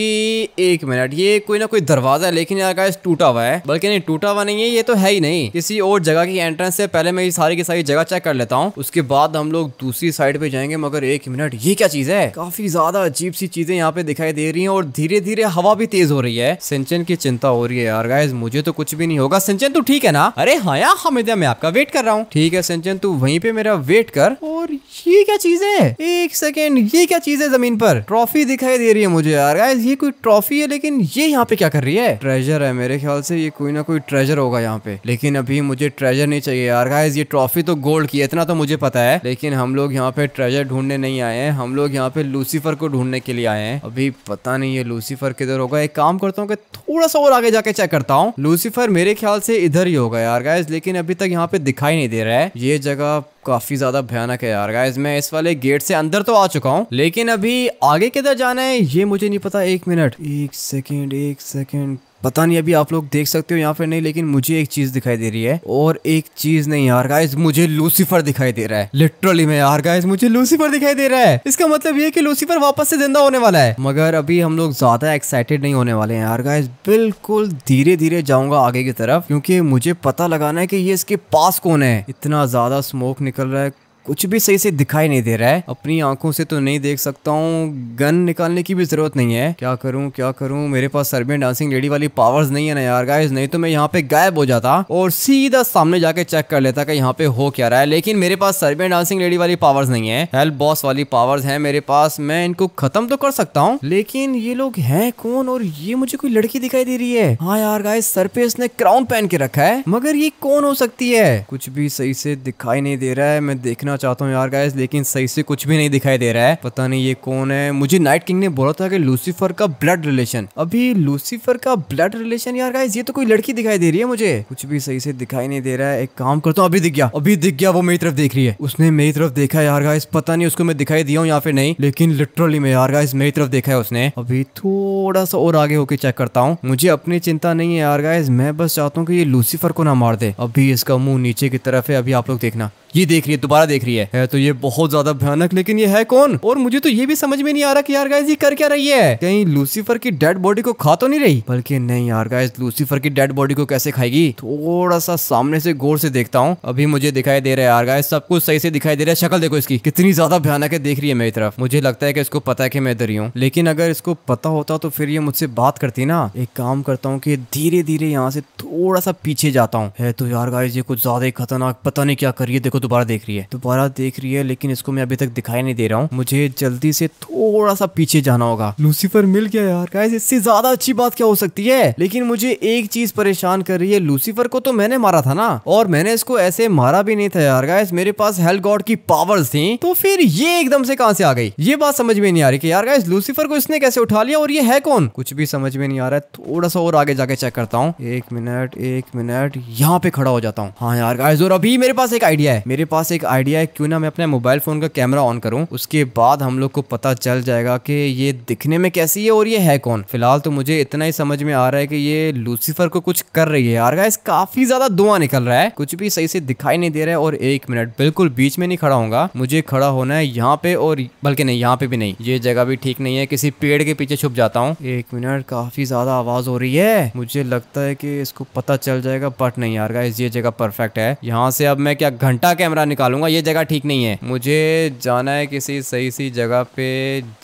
Speaker 1: एक मिनट ये कोई ना कोई दरवाजा है लेकिन यार गाइज टूटा हुआ है बल्कि नहीं टूटा हुआ नहीं है ये तो है ही नहीं किसी और जगह की एंट्रेंस से पहले मैं ये सारी की सारी जगह चेक कर लेता हूँ उसके बाद हम लोग दूसरी साइड पे जाएंगे मगर एक मिनट ये क्या चीज है काफी ज्यादा अजीब सी चीजें यहाँ पे दिखाई दे रही है और धीरे धीरे हवा भी तेज हो रही है सिंचन की चिंता हो रही है यार गाइज मुझे तो कुछ भी नहीं होगा सिंचन तू तो ठीक है ना अरे हाँ यार हमेदा हाँ, मैं आपका वेट कर रहा हूँ ठीक है सिंचन तू वहीं पे मेरा वेट कर और ये क्या चीज है एक सेकेंड ये क्या चीज है जमीन पर ट्रॉफी दिखाई दे रही है मुझे यार गाइज ये कोई ट्रॉफी है लेकिन ये यहाँ पे क्या कर रही है ट्रेजर है मेरे ख्याल से ये कोई ना कोई ट्रेजर होगा यहाँ पे लेकिन अभी मुझे ट्रेजर नहीं चाहिए यार गाइज ये ट्रॉफी तो गोल्ड की है इतना तो मुझे पता है लेकिन हम लोग यहाँ पे ट्रेजर ढूंढने नहीं आए हैं हम लोग यहाँ पे लूसीफर को ढूंढने के लिए लिए आए हैं अभी पता नहीं ये लूसीफर किधर होगा एक काम करता हूँ कि थोड़ा सा और आगे जाके चेक करता हूँ लूसीफर मेरे ख्याल से इधर ही होगा यार गाइज लेकिन अभी तक यहाँ पे दिखाई नहीं दे रहा है ये जगह काफी ज्यादा भयानक है यार गाइज मैं इस वाले गेट से अंदर तो आ चुका हूँ लेकिन अभी आगे किधर जाना है ये मुझे नहीं पता एक मिनट एक सेकेंड एक सेकेंड पता नहीं अभी आप लोग देख सकते हो यहाँ पे नहीं लेकिन मुझे एक चीज दिखाई दे रही है और एक चीज नहीं यार गाइस मुझे लूसीफर दिखाई दे रहा है लिटरली मैं यार गाइस मुझे लूसीफर दिखाई दे रहा है इसका मतलब ये कि लूसीफर वापस से जिंदा होने वाला है मगर अभी हम लोग ज्यादा एक्साइटेड नहीं होने वाले हैं यार गाइज बिल्कुल धीरे धीरे जाऊंगा आगे की तरफ क्योंकि मुझे पता लगाना है की ये इसके पास कौन है इतना ज्यादा स्मोक निकल रहा है कुछ भी सही से दिखाई नहीं दे रहा है अपनी आंखों से तो नहीं देख सकता हूँ गन निकालने की भी जरूरत नहीं है क्या करूँ क्या करूँ मेरे पास सर्बियन डांसिंग लेडी वाली पावर्स नहीं है ना यार गाइस नहीं तो मैं यहाँ पे गायब हो जाता और सीधा सामने जाके चेक कर लेता कि यहाँ पे हो क्या रहा है लेकिन मेरे पास सर्बियन डांसिंग लेडी वाली पावर्स नहीं है हेल्प बॉस वाली पावर्स है मेरे पास मैं इनको खत्म तो कर सकता हूँ लेकिन ये लोग है कौन और ये मुझे कोई लड़की दिखाई दे रही है हाँ यार गाय सर पे इसने क्राउन पहन के रखा है मगर ये कौन हो सकती है कुछ भी सही से दिखाई नहीं दे रहा है मैं देखना पूछना चाहता हूँ यार गाइस लेकिन सही से कुछ भी नहीं दिखाई दे रहा है पता नहीं ये कौन है मुझे नाइट किंग ने बोला था कि लूसीफर का ब्लड रिलेशन अभी लूसीफर का ब्लड रिलेशन यार गाइस ये तो कोई लड़की दिखाई दे रही है मुझे कुछ भी सही से दिखाई नहीं दे रहा है एक काम करता हूँ अभी दिख गया अभी दिख गया वो मेरी तरफ देख रही है उसने मेरी तरफ देखा यार गाइस पता नहीं उसको मैं दिखाई दिया हूँ या फिर नहीं लेकिन लिटरली मैं यार गाइस मेरी तरफ देखा है उसने अभी थोड़ा सा और आगे होके चेक करता हूँ मुझे अपनी चिंता नहीं है यार गाइस मैं बस चाहता हूँ कि ये लूसीफर को ना मार दे अभी इसका मुंह नीचे की तरफ है अभी आप लोग देखना ये देख रही है दोबारा देख रही है, है तो ये बहुत ज्यादा भयानक लेकिन ये है कौन और मुझे तो ये भी समझ में नहीं आ रहा कि यार गाइस ये कर क्या रही है कहीं लूसीफर की डेड बॉडी को खा तो नहीं रही बल्कि नहीं यार गाइस लूसीफर की डेड बॉडी को कैसे खाएगी थोड़ा सा सामने से गौर से देखता हूँ अभी मुझे दिखाई दे रहा है यार गाइस सब कुछ सही से दिखाई दे रहा है शक्ल देखो इसकी कितनी ज्यादा भयानक है देख रही है मेरी तरफ मुझे लगता है की इसको पता है की मैं इधर ही हूँ लेकिन अगर इसको पता होता तो फिर ये मुझसे बात करती ना एक काम करता हूँ की धीरे धीरे यहाँ से थोड़ा सा पीछे जाता हूँ है तो यार गाइस ये कुछ ज्यादा ही खतरनाक पता नहीं क्या करिए देखो दोबारा देख रही है दोबारा देख रही है लेकिन इसको मैं अभी तक दिखाई नहीं दे रहा हूँ मुझे जल्दी से थोड़ा सा पीछे जाना होगा लूसीफर मिल गया यार गाइस इससे ज्यादा अच्छी बात क्या हो सकती है लेकिन मुझे एक चीज परेशान कर रही है लूसीफर को तो मैंने मारा था ना और मैंने इसको ऐसे मारा भी नहीं था यार गाइस मेरे पास हेल गॉड की पावर थी तो फिर ये एकदम से कहा से आ गई ये बात समझ में नहीं आ रही की यार गाइस लूसीफर को इसने कैसे उठा लिया और ये है कौन कुछ भी समझ में नहीं आ रहा है थोड़ा सा और आगे जाके चेक करता हूँ एक मिनट एक मिनट यहाँ पे खड़ा हो जाता हूँ हाँ यार गाइस और अभी मेरे पास एक आइडिया है मेरे पास एक आइडिया है क्यों ना मैं अपने मोबाइल फ़ोन का कैमरा ऑन करूँ उसके बाद हम लोग को पता चल जाएगा कि ये दिखने में कैसी है और ये है कौन फिलहाल तो मुझे इतना ही समझ में आ रहा है कि ये लूसीफर को कुछ कर रही है यार गाइस काफ़ी ज़्यादा धुआं निकल रहा है कुछ भी सही से दिखाई नहीं दे रहा है और एक मिनट बिल्कुल बीच में नहीं खड़ा होगा मुझे खड़ा होना है यहाँ पे और बल्कि नहीं यहाँ पे भी नहीं ये जगह भी ठीक नहीं है किसी पेड़ के पीछे छुप जाता हूँ एक मिनट काफ़ी ज़्यादा आवाज़ हो रही है मुझे लगता है कि इसको पता चल जाएगा बट नहीं यार गाइस ये जगह परफेक्ट है यहाँ से अब मैं क्या घंटा कैमरा निकालूंगा ये जगह ठीक नहीं है मुझे जाना है किसी सही सी जगह पे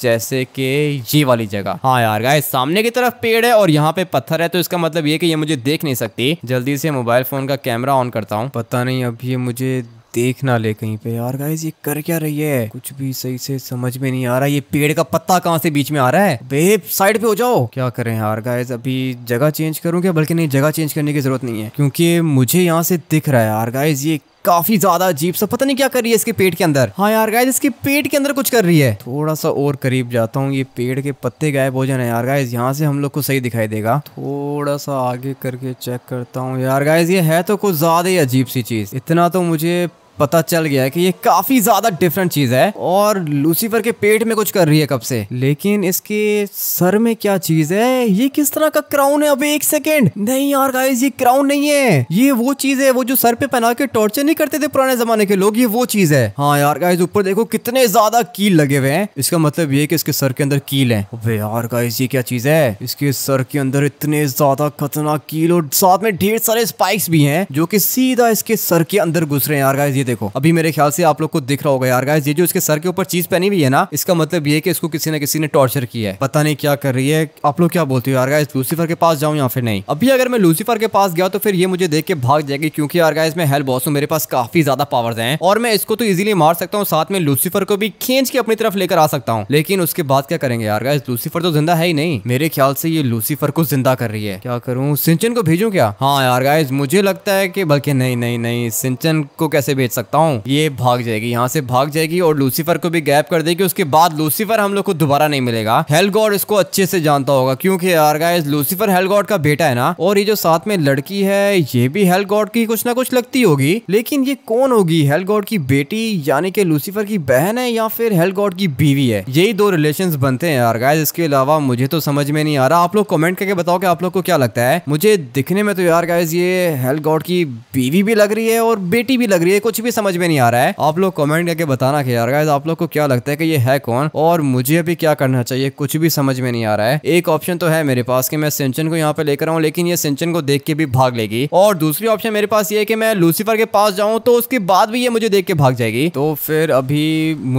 Speaker 1: जैसे के ये वाली जगह हाँ यार गाय सामने की तरफ पेड़ है और यहाँ पे पत्थर है तो इसका मतलब ये कि ये मुझे देख नहीं सकती जल्दी से मोबाइल फोन का कैमरा ऑन करता हूँ पता नहीं अब ये मुझे देख ना ले कहीं पे यार गाइस ये कर क्या रही है कुछ भी सही से समझ में नहीं आ रहा ये पेड़ का पत्ता कहाँ से बीच में आ रहा है बेब साइड पे हो जाओ क्या करें यार गाइस अभी जगह चेंज करूँ क्या बल्कि नहीं जगह चेंज करने की जरूरत नहीं है क्योंकि मुझे यहाँ से दिख रहा है यार गाइस ये काफी ज्यादा अजीब सा पता नहीं क्या कर रही है इसके पेट के अंदर हाँ यार गाइज इसके पेट के अंदर कुछ कर रही है थोड़ा सा और करीब जाता हूँ ये पेड़ के पत्ते गायब हो जाने यार गाइज यहाँ से हम लोग को सही दिखाई देगा थोड़ा सा आगे करके चेक करता हूँ यार गाइज ये है तो कुछ ज्यादा ही अजीब सी चीज इतना तो मुझे पता चल गया है कि ये काफी ज्यादा डिफरेंट चीज है और लूसीफर के पेट में कुछ कर रही है कब से लेकिन इसके सर में क्या चीज है ये किस तरह का क्राउन है अभी एक सेकेंड नहीं यार गाइस ये क्राउन नहीं है ये वो चीज है वो जो सर पे पहना के टॉर्चर नहीं करते थे पुराने जमाने के लोग ये वो चीज है हाँ यार गाइज ऊपर देखो कितने ज्यादा कील लगे हुए हैं इसका मतलब ये की इसके सर के अंदर कील है अबे यार गाइज ये क्या चीज है इसके सर के अंदर इतने ज्यादा खतरनाक कील और साथ में ढेर सारे स्पाइक्स भी है जो की सीधा इसके सर के अंदर घुस रहे हैं यार गाइज ये देखो अभी मेरे ख्याल से आप लोग को दिख रहा होगा यार गाइस ये जो इसके सर के ऊपर चीज पहनी हुई है ना इसका मतलब ये कि इसको किसी ना किसी ने टॉर्चर किया है पता नहीं क्या कर रही है आप लोग क्या बोलते हो यार गाइस लूसीफर के पास जाऊं या फिर नहीं अभी अगर मैं लूसीफर के पास गया तो फिर ये मुझे देख के भाग जाएगी क्योंकि यार गाइस मैं हेल्प बॉस हूं मेरे पास काफी ज्यादा पावर है और मैं इसको तो इजिली मार सकता हूँ साथ में लूसीफर को भी खींच के अपनी तरफ लेकर आ सकता हूँ लेकिन उसके बाद क्या करेंगे यार गाइस लूसीफर तो जिंदा है ही नहीं मेरे ख्याल से ये लूसीफर को जिंदा कर रही है क्या करूँ सिंचन को भेजू क्या हाँ यार गाइस मुझे लगता है कि बल्कि नहीं नहीं नहीं सिंचन को कैसे भेज सकता हूँ ये भाग जाएगी यहाँ से भाग जाएगी और लूसीफर को भी गैप कर देगी उसके बाद लूसीफर हम लोग को दोबारा नहीं मिलेगा हेल गॉड इसको अच्छे से जानता होगा क्योंकि यार गाइस लूसीफर हेल गॉड का बेटा है ना और ये जो साथ में लड़की है ये भी हेल गॉड की कुछ ना कुछ लगती होगी लेकिन ये कौन होगी हेल गॉड की बेटी यानी कि लूसीफर की बहन है या फिर हेल गॉड की बीवी है यही दो रिलेशन बनते हैं यार गाइस इसके अलावा मुझे तो समझ में नहीं आ रहा आप लोग कॉमेंट करके बताओ कि आप लोग को क्या लगता है मुझे दिखने में तो यार गाइज ये हेल गॉड की बीवी भी लग रही है और बेटी भी लग रही है कुछ भी समझ में नहीं आ रहा है आप लोग कमेंट करके बताना कि यार गाइज आप लोग को क्या लगता है कि ये है कौन और मुझे अभी क्या करना चाहिए कुछ भी समझ में नहीं आ रहा है एक ऑप्शन तो है मेरे पास कि मैं सिंचन को यहाँ पे लेकर आऊँ लेकिन ये सिंचन को देख के भी भाग लेगी और दूसरी ऑप्शन मेरे पास ये है कि मैं लूसीफर के पास जाऊँ तो उसके बाद भी ये मुझे देख के भाग जाएगी तो फिर अभी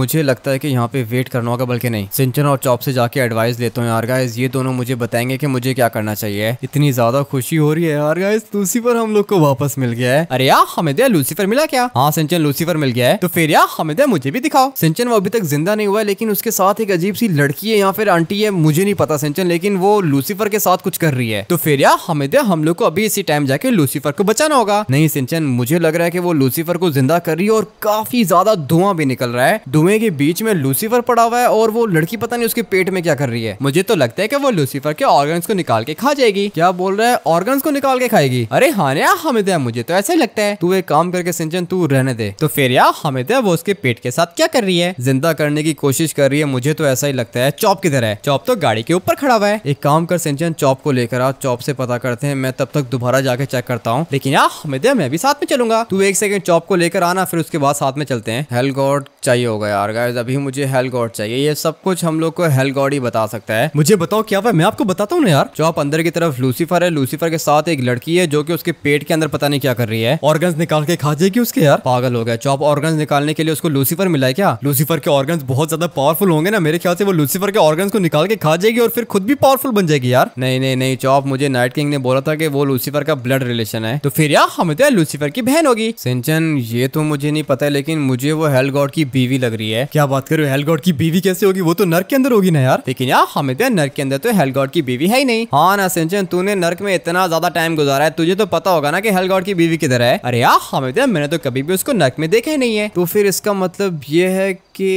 Speaker 1: मुझे लगता है कि यहाँ पे वेट करना होगा बल्कि नहीं सिंचन और चौप से जाके एडवाइस लेता हूँ यार गाइस ये दोनों मुझे बताएंगे कि मुझे क्या करना चाहिए इतनी ज्यादा खुशी हो रही है यार गाइस लूसीफर हम लोग को वापस मिल गया है अरे यार हमें दिया लूसीफर मिला क्या हाँ सिंचन लूसीफर मिल गया है तो फिर यार हमें मुझे भी दिखाओ सिंचन वो अभी तक जिंदा नहीं हुआ है लेकिन उसके साथ एक अजीब सी लड़की है या फिर आंटी है मुझे नहीं पता सिंचन लेकिन वो लूसीफर के साथ कुछ कर रही है तो फिर यार हमें हम लोग को अभी इसी टाइम जाके लूसीफर को बचाना होगा नहीं सिंचन मुझे लग रहा है की वो लूसीफर को जिंदा कर रही है और काफी ज्यादा धुआं भी निकल रहा है धुएं के बीच में लूसीफर पड़ा हुआ है और वो लड़की पता नहीं उसके पेट में क्या कर रही है मुझे तो लगता है की वो लूसीफर के ऑर्गन को निकाल के खा जाएगी क्या बोल रहा है ऑर्गन को निकाल के खाएगी अरे हाँ यार हमें मुझे तो ऐसा ही लगता है तू एक काम करके सिंचन तू रहना रहने दे तो फिर यार हमें वो उसके पेट के साथ क्या कर रही है जिंदा करने की कोशिश कर रही है मुझे तो ऐसा ही लगता है चौप किधर है चौप तो गाड़ी के ऊपर खड़ा हुआ है एक काम कर सिंचन चौप को लेकर आओ चौप से पता करते हैं मैं तब तक दोबारा जाके चेक करता हूँ लेकिन यार हामिद मैं भी साथ में चलूंगा तू एक सेकंड चौप को लेकर आना फिर उसके बाद साथ में चलते हैं हेल गॉड चाहिए होगा यार गाइस अभी मुझे हेल गॉड चाहिए ये सब कुछ हम लोग को हेल गॉड ही बता सकता है मुझे बताओ क्या हुआ मैं आपको बताता हूँ ना यार जो आप अंदर की तरफ लूसीफर है लूसीफर के साथ एक लड़की है जो की उसके पेट के अंदर पता नहीं क्या कर रही है ऑर्गन निकाल के खा जाएगी उसके यार पागल हो गया आप ऑर्गन निकालने के लिए उसको लूसीफर मिला है क्या लूसीफर के ऑर्गन बहुत ज्यादा पावरफुल होंगे ना मेरे ख्याल से वो लूसीफर के ऑर्गन को निकाल के खा जाएगी और फिर खुद भी पावरफुल बन जाएगी यार नहीं नहीं नहीं चौप मुझे नाइट किंग ने बोला था कि वो लूसीफर का ब्लड रिलेशन है तो फिर यार हम तो लूसीफर की बहन होगी सिंचन ये तो मुझे नहीं पता है लेकिन मुझे वो हेल गॉड की बीवी लग रही है क्या बात करो हेलगॉड की बीवी कैसे होगी वो तो नर्क के अंदर होगी ना यार लेकिन यार हमें तो नर्क के अंदर तो हेलगॉड की बीवी है ही नहीं हाँ ना सिंचन तूने नर्क में इतना ज्यादा टाइम गुजारा है तुझे तो पता होगा ना कि हेलगॉड की बीवी किधर है अरे यार हमें तो मैंने तो कभी भी उसको नर्क में देखा ही नहीं है तो फिर इसका मतलब ये है की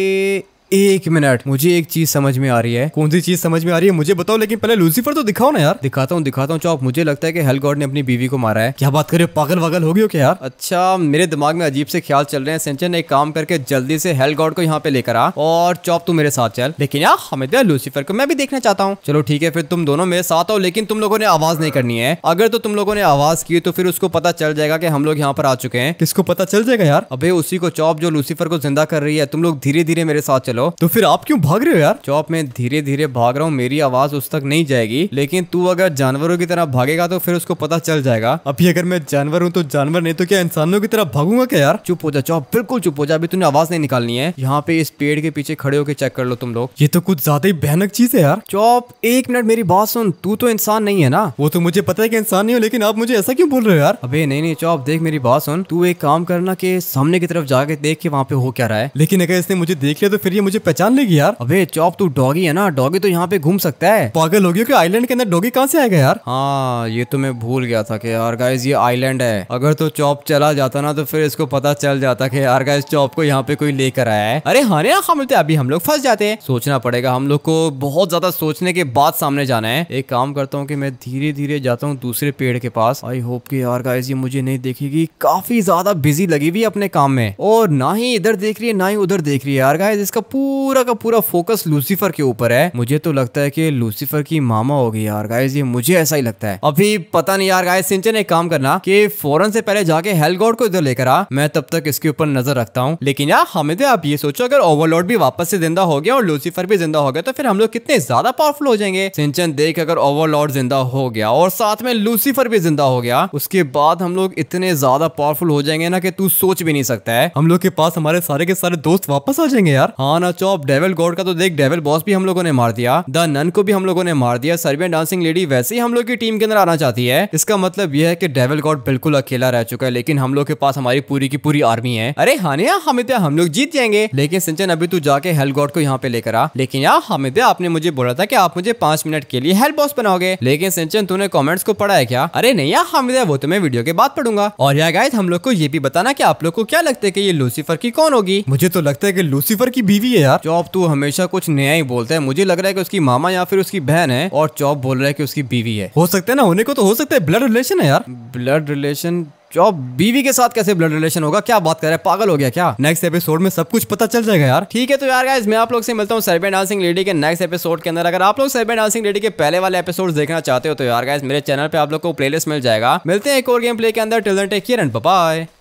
Speaker 1: एक मिनट मुझे एक चीज समझ में आ रही है कौन सी चीज समझ में आ रही है मुझे बताओ लेकिन पहले लूसीफर तो दिखाओ ना यार दिखाता हूँ दिखाता हूँ चौक मुझे लगता है कि हेलगॉड ने अपनी बीवी को मारा है क्या बात करे पागल वागल हो गयो क्या यार अच्छा मेरे दिमाग में अजीब से ख्याल चल रहे हैं सेंचन एक काम करके जल्दी से हेलगॉड को यहाँ पे लेकर आ और चौप तू मेरे साथ चल लेकिन यार हमें दिया लूसीफर को मैं भी देखना चाहता हूँ चलो ठीक है फिर तुम दोनों मेरे साथ आओ लेकिन तुम लोगों ने आवाज नहीं करनी है अगर तो तुम लोगों ने आवाज की तो फिर उसको पता चल जाएगा की हम लोग यहाँ पर आ चुके हैं किसको पता चल जाएगा यार अभी उसी को चौप जो लूसीफर को जिंदा कर रही है तुम लोग धीरे धीरे मेरे साथ चलो लो तो फिर आप क्यों भाग रहे हो यार चौप मैं धीरे धीरे भाग रहा हूँ मेरी आवाज उस तक नहीं जाएगी लेकिन तू अगर जानवरों की तरह भागेगा तो फिर उसको पता चल जाएगा अभी अगर मैं जानवर हूँ तो जानवर नहीं तो क्या इंसानों की तरह भागूंगा क्या यार चुप हो जा चौप बिल्कुल चुप हो जा अभी तुमने आवाज नहीं निकालनी है यहाँ पे इस पेड़ के पीछे खड़े होकर चेक कर लो तुम लोग ये तो कुछ ज्यादा ही भयानक चीज है यार चौप एक मिनट मेरी बात सुन तू तो इंसान नहीं है ना वो तो मुझे पता है कि इंसान नहीं हो लेकिन आप मुझे ऐसा क्यों बोल रहे हो यार अबे नहीं नहीं चौप देख मेरी बात सुन तू एक काम करना के सामने की तरफ जाके देख के वहाँ पे हो क्या रहा है लेकिन अगर इसने मुझे देख लिया तो फिर ये मुझे पहचान लेगी यार अबे चौप तू डॉगी है ना डॉगी तो यहाँ पे घूम सकता है पागल हो गया कि आइलैंड के अंदर डॉगी कहाँ से आएगा यार हाँ ये तो मैं भूल गया था कि यार गाइस ये आइलैंड है अगर तो चौप चला जाता ना तो फिर इसको पता चल जाता कि यार गाइस चौप को यहाँ पे कोई लेकर आया है अरे हाँ ना हाँ, खा मिलते अभी हम लोग फंस जाते हैं सोचना पड़ेगा हम लोग को बहुत ज्यादा सोचने के बाद सामने जाना है एक काम करता हूँ की मैं धीरे धीरे जाता हूँ दूसरे पेड़ के पास आई होप की यार गाइज ये मुझे नहीं देखेगी काफी ज्यादा बिजी लगी हुई अपने काम में और ना ही इधर देख रही है ना ही उधर देख रही है यार गाइज इसका पूरा का पूरा फोकस लूसीफर के ऊपर है मुझे तो लगता है कि लूसीफर की मामा होगी यार गाइस ये मुझे ऐसा ही लगता है अभी पता नहीं यार गाइस सिंचन एक काम करना कि फौरन से पहले जाके हेलगॉड को इधर लेकर आ मैं तब तक इसके ऊपर नजर रखता हूँ लेकिन यार हमें तो आप ये सोचो अगर ओवरलोड भी वापस से जिंदा हो गया और लूसीफर भी जिंदा हो गया तो फिर हम लोग कितने ज्यादा पावरफुल हो जाएंगे सिंचन देख अगर ओवरलॉर्ड जिंदा हो गया और साथ में लूसीफर भी जिंदा हो गया उसके बाद हम लोग इतने ज्यादा पावरफुल हो जाएंगे ना कि तू सोच भी नहीं सकता है हम लोग के पास हमारे सारे के सारे दोस्त वापस आ जाएंगे यार हाँ ना गाना चौप डेवल गोड का तो देख डेवल बॉस भी हम लोगों ने मार दिया द नन को भी हम लोगों ने मार दिया सर्बियन डांसिंग लेडी वैसे ही हम लोग की टीम के अंदर आना चाहती है इसका मतलब यह है कि डेवल गॉड बिल्कुल अकेला रह चुका है लेकिन हम लोग के पास हमारी पूरी की पूरी आर्मी है अरे हानिया हमिदा हम लोग जीत जाएंगे लेकिन सिंचन अभी तू जाके हेल गॉड को यहाँ पे लेकर आ लेकिन यार हमिदा आपने मुझे बोला था की आप मुझे पांच मिनट के लिए हेल्प बॉस बनाओगे लेकिन सिंचन तूने कॉमेंट्स को पढ़ा है क्या अरे नहीं यार हमिदा वो तो मैं वीडियो के बाद पढ़ूंगा और यार गायद हम लोग को ये भी बताना की आप लोग को क्या लगता है की ये लूसीफर की कौन होगी मुझे तो लगता है की लूसीफर की बीवी है है यार चौप तू हमेशा कुछ नया ही बोलता है मुझे लग रहा है कि उसकी मामा या फिर उसकी बहन है और चौप बोल रहा है कि उसकी बीवी है हो सकता है ना होने को तो हो सकता है ब्लड रिलेशन है यार ब्लड रिलेशन चौप बीवी के साथ कैसे ब्लड रिलेशन होगा क्या बात कर रहा है पागल हो गया क्या नेक्स्ट एपिसोड में सब कुछ पता चल जाएगा यार ठीक है तो यार गाइज मैं आप लोग से मिलता हूँ सरबे डांसिंग लेडी के नेक्स्ट एपिसोड के अंदर अगर आप लोग सरबे डांसिंग लेडी के पहले वाले एपिसोड देखना चाहते हो तो यार गाइज मेरे चैनल पे आप लोग को प्लेलिस्ट मिल जाएगा मिलते हैं एक और गेम प्ले के अंदर टिल टेक केयर बाय